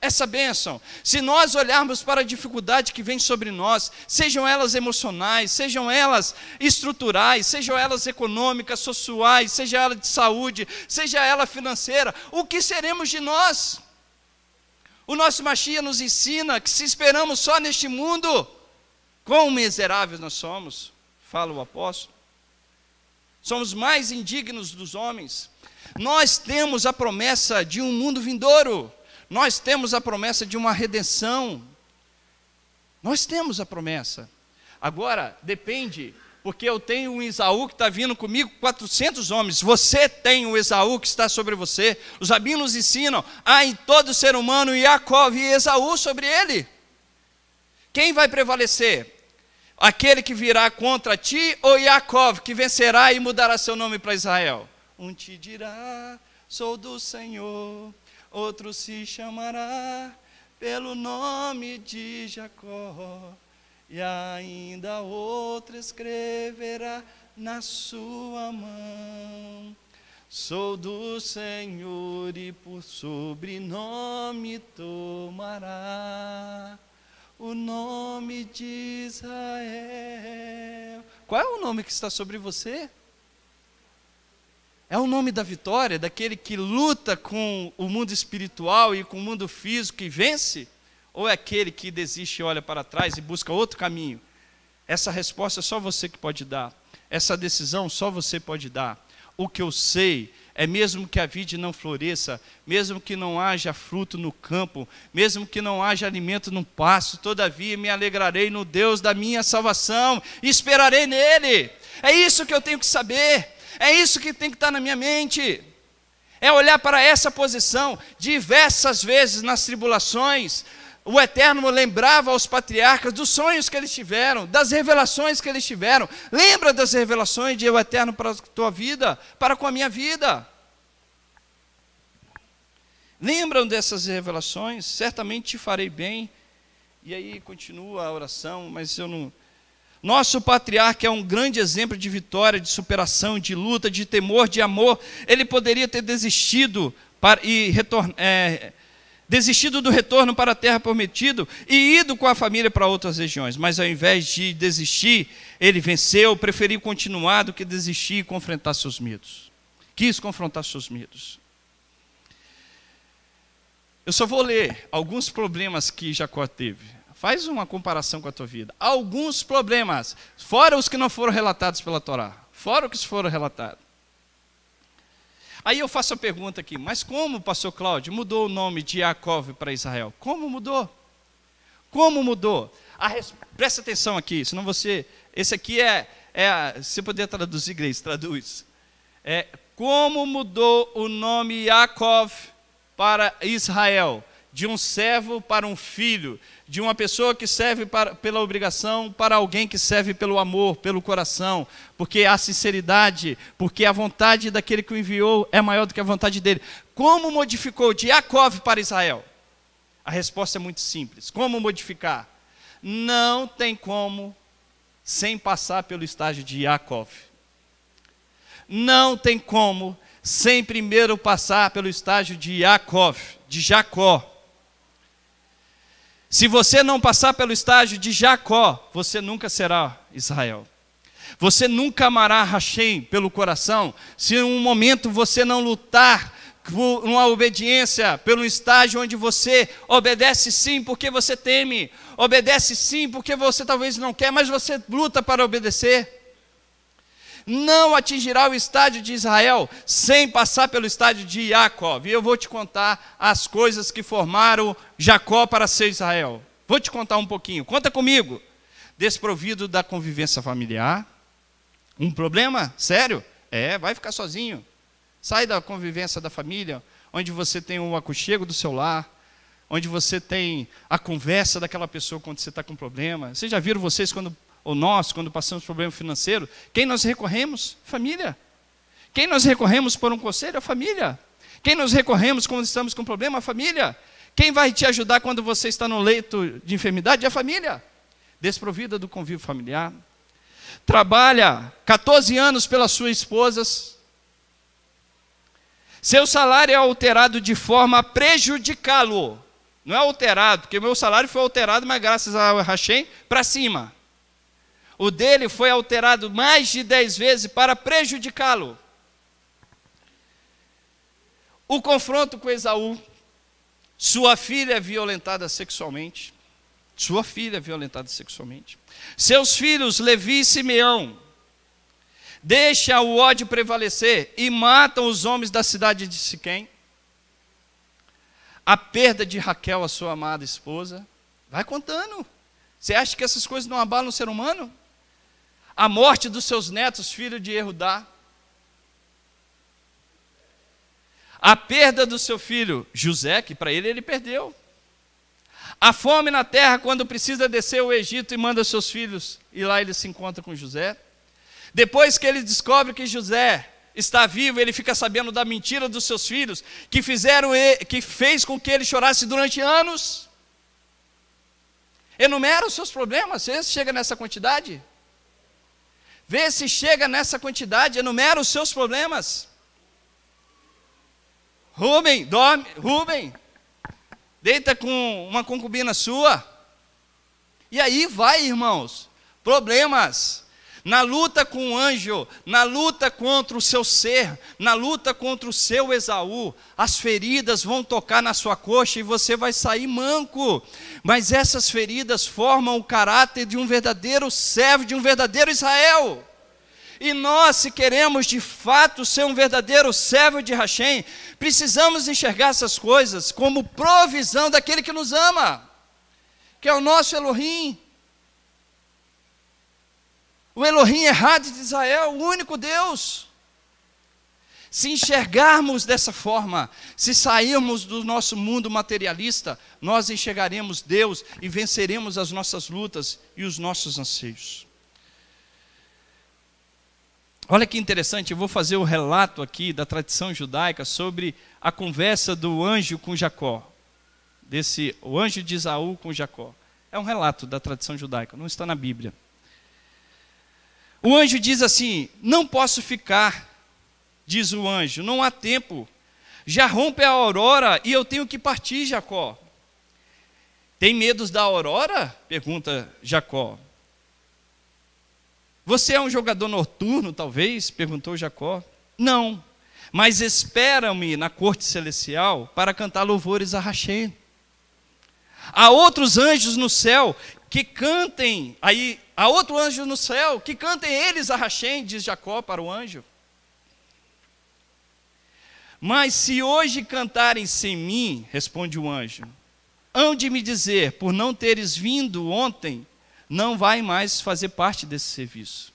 essa bênção. Se nós olharmos para a dificuldade que vem sobre nós, sejam elas emocionais, sejam elas estruturais, sejam elas econômicas, sociais, seja ela de saúde, seja ela financeira, o que seremos de nós? O nosso Machia nos ensina que se esperamos só neste mundo, quão miseráveis nós somos, fala o apóstolo. Somos mais indignos dos homens. Nós temos a promessa de um mundo vindouro. Nós temos a promessa de uma redenção. Nós temos a promessa. Agora, depende, porque eu tenho um Esaú que está vindo comigo, 400 homens. Você tem um Esaú que está sobre você. Os abinos ensinam: há em todo ser humano Jacó e Esaú sobre ele. Quem vai prevalecer? Aquele que virá contra ti ou Jacó, que vencerá e mudará seu nome para Israel? Um te dirá: sou do Senhor outro se chamará pelo nome de Jacó, e ainda outro escreverá na sua mão. Sou do Senhor e por sobrenome tomará o nome de Israel. Qual é o nome que está sobre você? É o nome da vitória daquele que luta com o mundo espiritual e com o mundo físico e vence? Ou é aquele que desiste e olha para trás e busca outro caminho? Essa resposta é só você que pode dar. Essa decisão só você pode dar. O que eu sei é mesmo que a vide não floresça, mesmo que não haja fruto no campo, mesmo que não haja alimento no pasto, todavia me alegrarei no Deus da minha salvação, e esperarei nele. É isso que eu tenho que saber. É isso que tem que estar na minha mente. É olhar para essa posição. Diversas vezes nas tribulações, o Eterno lembrava aos patriarcas dos sonhos que eles tiveram, das revelações que eles tiveram. Lembra das revelações de Eu Eterno para a tua vida, para com a minha vida. Lembram dessas revelações? Certamente te farei bem. E aí continua a oração, mas eu não nosso patriarca é um grande exemplo de vitória, de superação, de luta, de temor, de amor. Ele poderia ter desistido para, e É, desistido do retorno para a terra prometida e ido com a família para outras regiões. Mas ao invés de desistir, ele venceu, preferiu continuar do que desistir e confrontar seus medos. Quis confrontar seus medos. Eu só vou ler alguns problemas que Jacó teve. Faz uma comparação com a tua vida. Alguns problemas, fora os que não foram relatados pela Torá, fora os que foram relatados. Aí eu faço a pergunta aqui, mas como, pastor Cláudio, mudou o nome de Jacob para Israel? Como mudou? Como mudou? Res... Presta atenção aqui, senão você. Esse aqui é. é se puder traduzir, inglês, traduz. É, como mudou o nome Jacob para Israel? de um servo para um filho, de uma pessoa que serve para, pela obrigação para alguém que serve pelo amor, pelo coração, porque a sinceridade, porque a vontade daquele que o enviou é maior do que a vontade dele. Como modificou de Jacob para Israel? A resposta é muito simples. Como modificar? Não tem como sem passar pelo estágio de Jacob. Não tem como sem primeiro passar pelo estágio de Jacob, de Jacó. Se você não passar pelo estágio de Jacó, você nunca será Israel. Você nunca amará Hashem pelo coração, se em um momento você não lutar uma obediência pelo estágio onde você obedece sim porque você teme, obedece sim porque você talvez não quer, mas você luta para obedecer não atingirá o estádio de Israel sem passar pelo estádio de Jacó. E eu vou te contar as coisas que formaram Jacó para ser Israel. Vou te contar um pouquinho. Conta comigo. Desprovido da convivência familiar. Um problema? Sério? É, vai ficar sozinho. Sai da convivência da família, onde você tem o acolchego do seu lar, onde você tem a conversa daquela pessoa quando você está com problema. Vocês já viram vocês quando ou nós, quando passamos por problema financeiro, quem nós recorremos? Família. Quem nós recorremos por um conselho? A família. Quem nós recorremos quando estamos com problema? A família. Quem vai te ajudar quando você está no leito de enfermidade? A família. Desprovida do convívio familiar. Trabalha 14 anos pelas suas esposas. Seu salário é alterado de forma a prejudicá-lo. Não é alterado, porque meu salário foi alterado, mas graças a Hashem, para cima. O dele foi alterado mais de dez vezes para prejudicá-lo. O confronto com Esaú, sua filha violentada sexualmente, sua filha violentada sexualmente, seus filhos Levi e Simeão, deixa o ódio prevalecer e matam os homens da cidade de Siquém. A perda de Raquel, a sua amada esposa, vai contando. Você acha que essas coisas não abalam o ser humano? a morte dos seus netos, filho de Erudá, a perda do seu filho José, que para ele ele perdeu, a fome na terra quando precisa descer o Egito e manda seus filhos, e lá ele se encontra com José. Depois que ele descobre que José está vivo, ele fica sabendo da mentira dos seus filhos, que fizeram que fez com que ele chorasse durante anos. Enumera os seus problemas, você chega nessa quantidade? Vê se chega nessa quantidade, enumera os seus problemas. Rubem, dorme, Rubem, deita com uma concubina sua. E aí vai, irmãos, problemas na luta com o anjo, na luta contra o seu ser, na luta contra o seu Esaú, as feridas vão tocar na sua coxa e você vai sair manco. Mas essas feridas formam o caráter de um verdadeiro servo, de um verdadeiro Israel. E nós, se queremos de fato ser um verdadeiro servo de Hashem, precisamos enxergar essas coisas como provisão daquele que nos ama, que é o nosso Elohim o Elohim errado é de Israel, o único Deus. Se enxergarmos dessa forma, se sairmos do nosso mundo materialista, nós enxergaremos Deus e venceremos as nossas lutas e os nossos anseios. Olha que interessante, eu vou fazer o um relato aqui da tradição judaica sobre a conversa do anjo com Jacó, desse o anjo de Isaú com Jacó. É um relato da tradição judaica, não está na Bíblia. O anjo diz assim: Não posso ficar, diz o anjo, não há tempo. Já rompe a aurora e eu tenho que partir, Jacó. Tem medos da aurora? pergunta Jacó. Você é um jogador noturno, talvez? perguntou Jacó. Não, mas espera-me na corte celestial para cantar louvores a Rachê. Há outros anjos no céu que cantem, aí há outro anjo no céu, que cantem eles a diz Jacó para o anjo. Mas se hoje cantarem sem mim, responde o anjo, hão de me dizer, por não teres vindo ontem, não vai mais fazer parte desse serviço.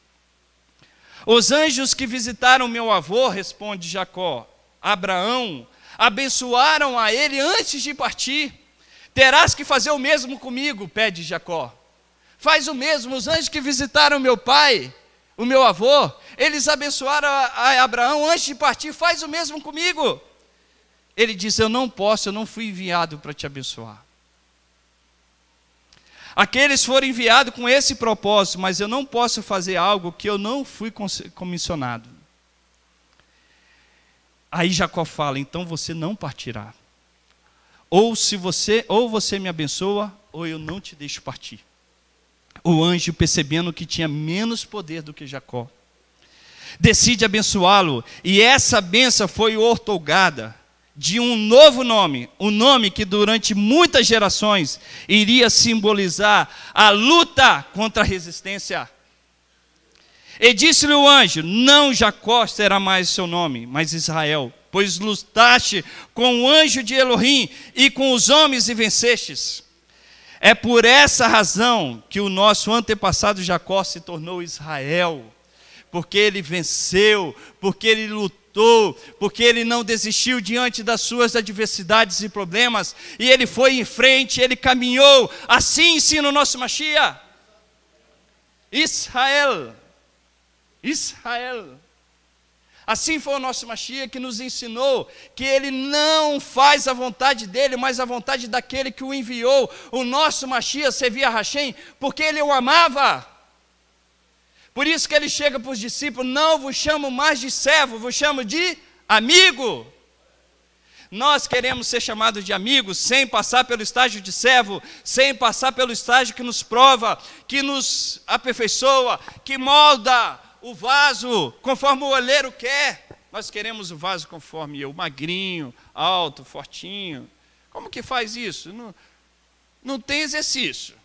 Os anjos que visitaram meu avô, responde Jacó, Abraão, abençoaram a ele antes de partir. Terás que fazer o mesmo comigo, pede Jacó. Faz o mesmo, os anjos que visitaram meu pai, o meu avô, eles abençoaram a, Abraão antes de partir, faz o mesmo comigo. Ele diz: Eu não posso, eu não fui enviado para te abençoar. Aqueles foram enviados com esse propósito, mas eu não posso fazer algo que eu não fui comissionado. Aí Jacó fala: Então você não partirá ou se você, ou você me abençoa, ou eu não te deixo partir. O anjo, percebendo que tinha menos poder do que Jacó, decide abençoá-lo, e essa benção foi otorgada de um novo nome, um nome que durante muitas gerações iria simbolizar a luta contra a resistência. E disse-lhe o anjo: Não Jacó será mais seu nome, mas Israel pois lutaste com o anjo de Elohim e com os homens e vencestes. É por essa razão que o nosso antepassado Jacó se tornou Israel, porque ele venceu, porque ele lutou, porque ele não desistiu diante das suas adversidades e problemas, e ele foi em frente, ele caminhou. Assim ensina o nosso Mashiach. Israel, Israel. Assim foi o nosso Mashiach que nos ensinou que ele não faz a vontade dele, mas a vontade daquele que o enviou. O nosso Mashiach servia a Hashem porque ele o amava. Por isso que ele chega para os discípulos: Não vos chamo mais de servo, vos chamo de amigo. Nós queremos ser chamados de amigos sem passar pelo estágio de servo, sem passar pelo estágio que nos prova, que nos aperfeiçoa, que molda o vaso conforme o olheiro quer. Nós queremos o vaso conforme eu, magrinho, alto, fortinho. Como que faz isso? Não, não tem exercício.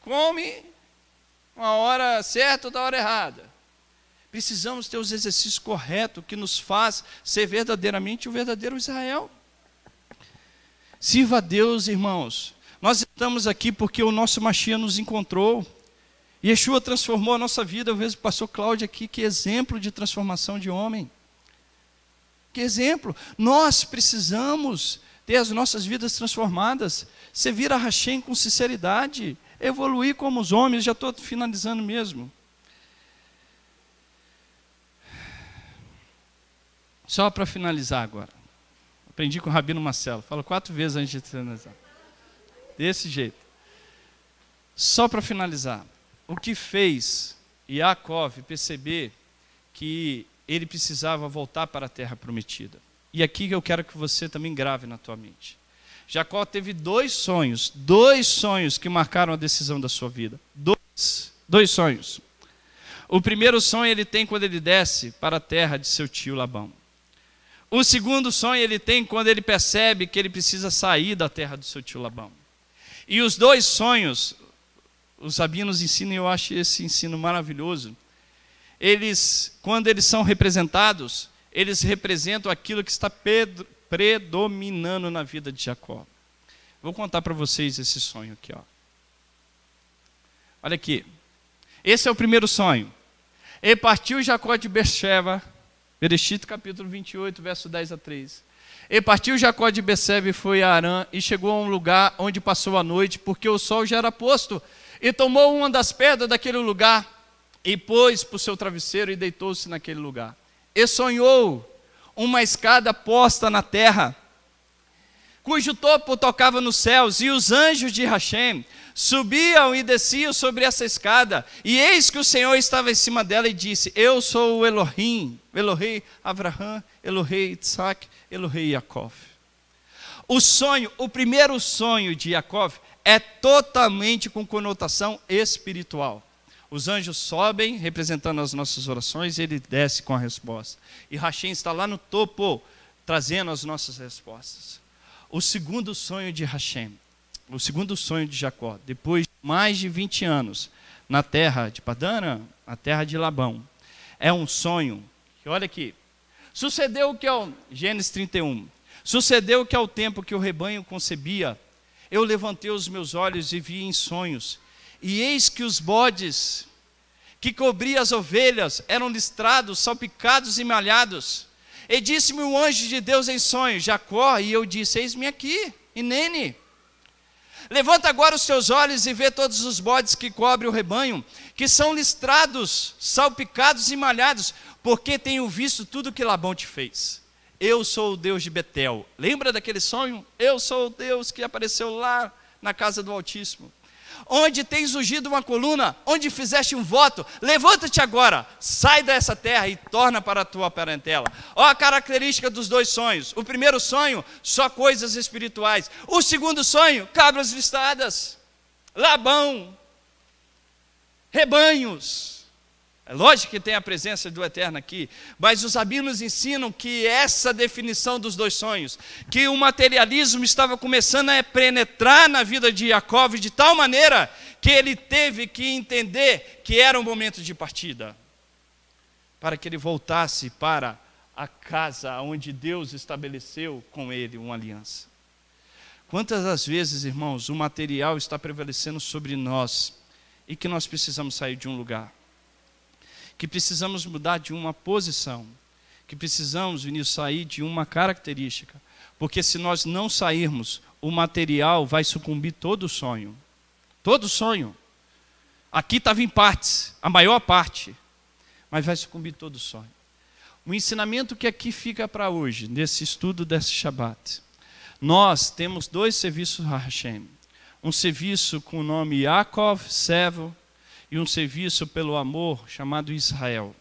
Come uma hora certa ou da hora errada. Precisamos ter os exercícios corretos que nos faz ser verdadeiramente o verdadeiro Israel. Sirva a Deus, irmãos. Nós estamos aqui porque o nosso Machia nos encontrou. Yeshua transformou a nossa vida. Eu vejo o pastor Cláudio aqui, que exemplo de transformação de homem. Que exemplo! Nós precisamos ter as nossas vidas transformadas, servir a Hashem com sinceridade, evoluir como os homens. Já estou finalizando mesmo. Só para finalizar agora. Aprendi com o Rabino Marcelo. Falo quatro vezes antes de finalizar. Desse jeito. Só para finalizar. O que fez Yaakov perceber que ele precisava voltar para a terra prometida. E aqui eu quero que você também grave na tua mente. Jacó teve dois sonhos, dois sonhos que marcaram a decisão da sua vida. Dois, dois sonhos. O primeiro sonho ele tem quando ele desce para a terra de seu tio Labão. O segundo sonho ele tem quando ele percebe que ele precisa sair da terra do seu tio Labão. E os dois sonhos os sabinos ensinam, e eu acho esse ensino maravilhoso. Eles, quando eles são representados, eles representam aquilo que está pedro, predominando na vida de Jacó. Vou contar para vocês esse sonho aqui, ó. Olha aqui. Esse é o primeiro sonho. E partiu Jacó de Beersheba, Bereshit capítulo 28, verso 10 a 13. E partiu Jacó de Beersheba e foi a Arã, e chegou a um lugar onde passou a noite, porque o sol já era posto. E tomou uma das pedras daquele lugar e pôs para o seu travesseiro e deitou-se naquele lugar. E sonhou uma escada posta na terra, cujo topo tocava nos céus, e os anjos de Hashem subiam e desciam sobre essa escada, e eis que o Senhor estava em cima dela e disse: Eu sou o Elohim, Elohim Abraham, Elohim Isaac, Elohim Yaakov. O sonho, o primeiro sonho de Yaakov é totalmente com conotação espiritual. Os anjos sobem, representando as nossas orações, e ele desce com a resposta. E Hashem está lá no topo, trazendo as nossas respostas. O segundo sonho de Hashem, o segundo sonho de Jacó, depois de mais de 20 anos na terra de Padana, na terra de Labão, é um sonho que, olha aqui, sucedeu o que é o Gênesis 31, sucedeu que ao é tempo que o rebanho concebia, eu levantei os meus olhos e vi em sonhos, e eis que os bodes que cobriam as ovelhas eram listrados, salpicados e malhados. E disse-me o um anjo de Deus em sonho, Jacó, e eu disse: Eis-me aqui, e nene. Levanta agora os teus olhos e vê todos os bodes que cobrem o rebanho, que são listrados, salpicados e malhados, porque tenho visto tudo que Labão te fez. Eu sou o Deus de Betel. Lembra daquele sonho? Eu sou o Deus que apareceu lá na casa do Altíssimo. Onde tens ungido uma coluna, onde fizeste um voto, levanta-te agora, sai dessa terra e torna para a tua parentela. Ó a característica dos dois sonhos. O primeiro sonho, só coisas espirituais. O segundo sonho, cabras listadas, Labão, rebanhos. É lógico que tem a presença do eterno aqui, mas os rabinos ensinam que essa definição dos dois sonhos, que o materialismo estava começando a penetrar na vida de Jacob de tal maneira que ele teve que entender que era um momento de partida, para que ele voltasse para a casa onde Deus estabeleceu com ele uma aliança. Quantas as vezes, irmãos, o material está prevalecendo sobre nós e que nós precisamos sair de um lugar? que precisamos mudar de uma posição, que precisamos, Vinícius, sair de uma característica. Porque se nós não sairmos, o material vai sucumbir todo o sonho. Todo o sonho. Aqui estava em partes, a maior parte. Mas vai sucumbir todo o sonho. O ensinamento que aqui fica para hoje, nesse estudo desse Shabbat. Nós temos dois serviços a Hashem. Um serviço com o nome Yaakov, servo, e um serviço pelo amor chamado Israel.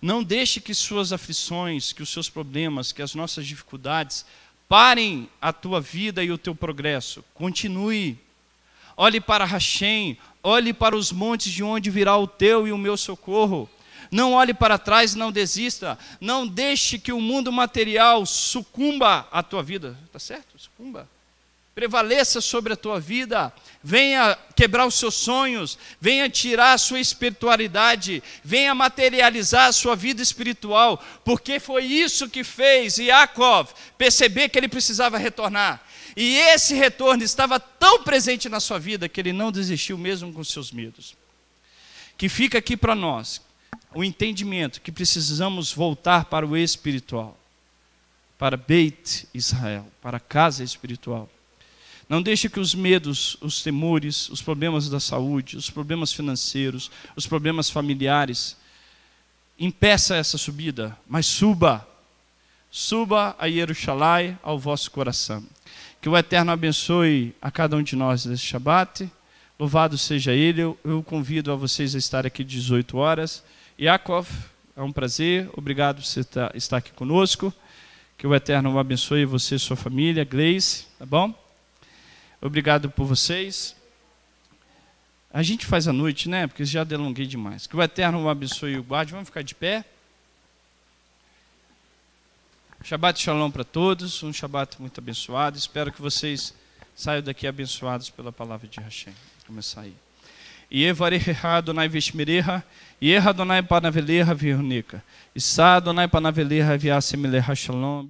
Não deixe que suas aflições, que os seus problemas, que as nossas dificuldades parem a tua vida e o teu progresso. Continue. Olhe para Rachem, olhe para os montes de onde virá o teu e o meu socorro. Não olhe para trás, não desista. Não deixe que o mundo material sucumba à tua vida. Tá certo? Sucumba prevaleça sobre a tua vida, venha quebrar os seus sonhos, venha tirar a sua espiritualidade, venha materializar a sua vida espiritual, porque foi isso que fez Yaakov perceber que ele precisava retornar. E esse retorno estava tão presente na sua vida que ele não desistiu mesmo com seus medos. Que fica aqui para nós o entendimento que precisamos voltar para o espiritual, para Beit Israel, para a casa espiritual não deixe que os medos, os temores, os problemas da saúde, os problemas financeiros, os problemas familiares impeça essa subida, mas suba. Suba a Jerusalém ao vosso coração. Que o Eterno abençoe a cada um de nós neste Shabat. Louvado seja Ele. Eu convido a vocês a estar aqui 18 horas. Yakov, é um prazer. Obrigado por você tá, estar aqui conosco. Que o Eterno abençoe você e sua família, Gleice, tá bom? Obrigado por vocês. A gente faz a noite, né? Porque já delonguei demais. Que o Eterno abençoe o guarde. Vamos ficar de pé. Shabbat shalom para todos. Um Shabbat muito abençoado. Espero que vocês saiam daqui abençoados pela palavra de Hashem. Vou começar aí. Yevareha Adonai Vishmereha, Yeha Adonai Panaveleha Virnica, Issa Adonai Panaveleha Viasemeleha Shalom.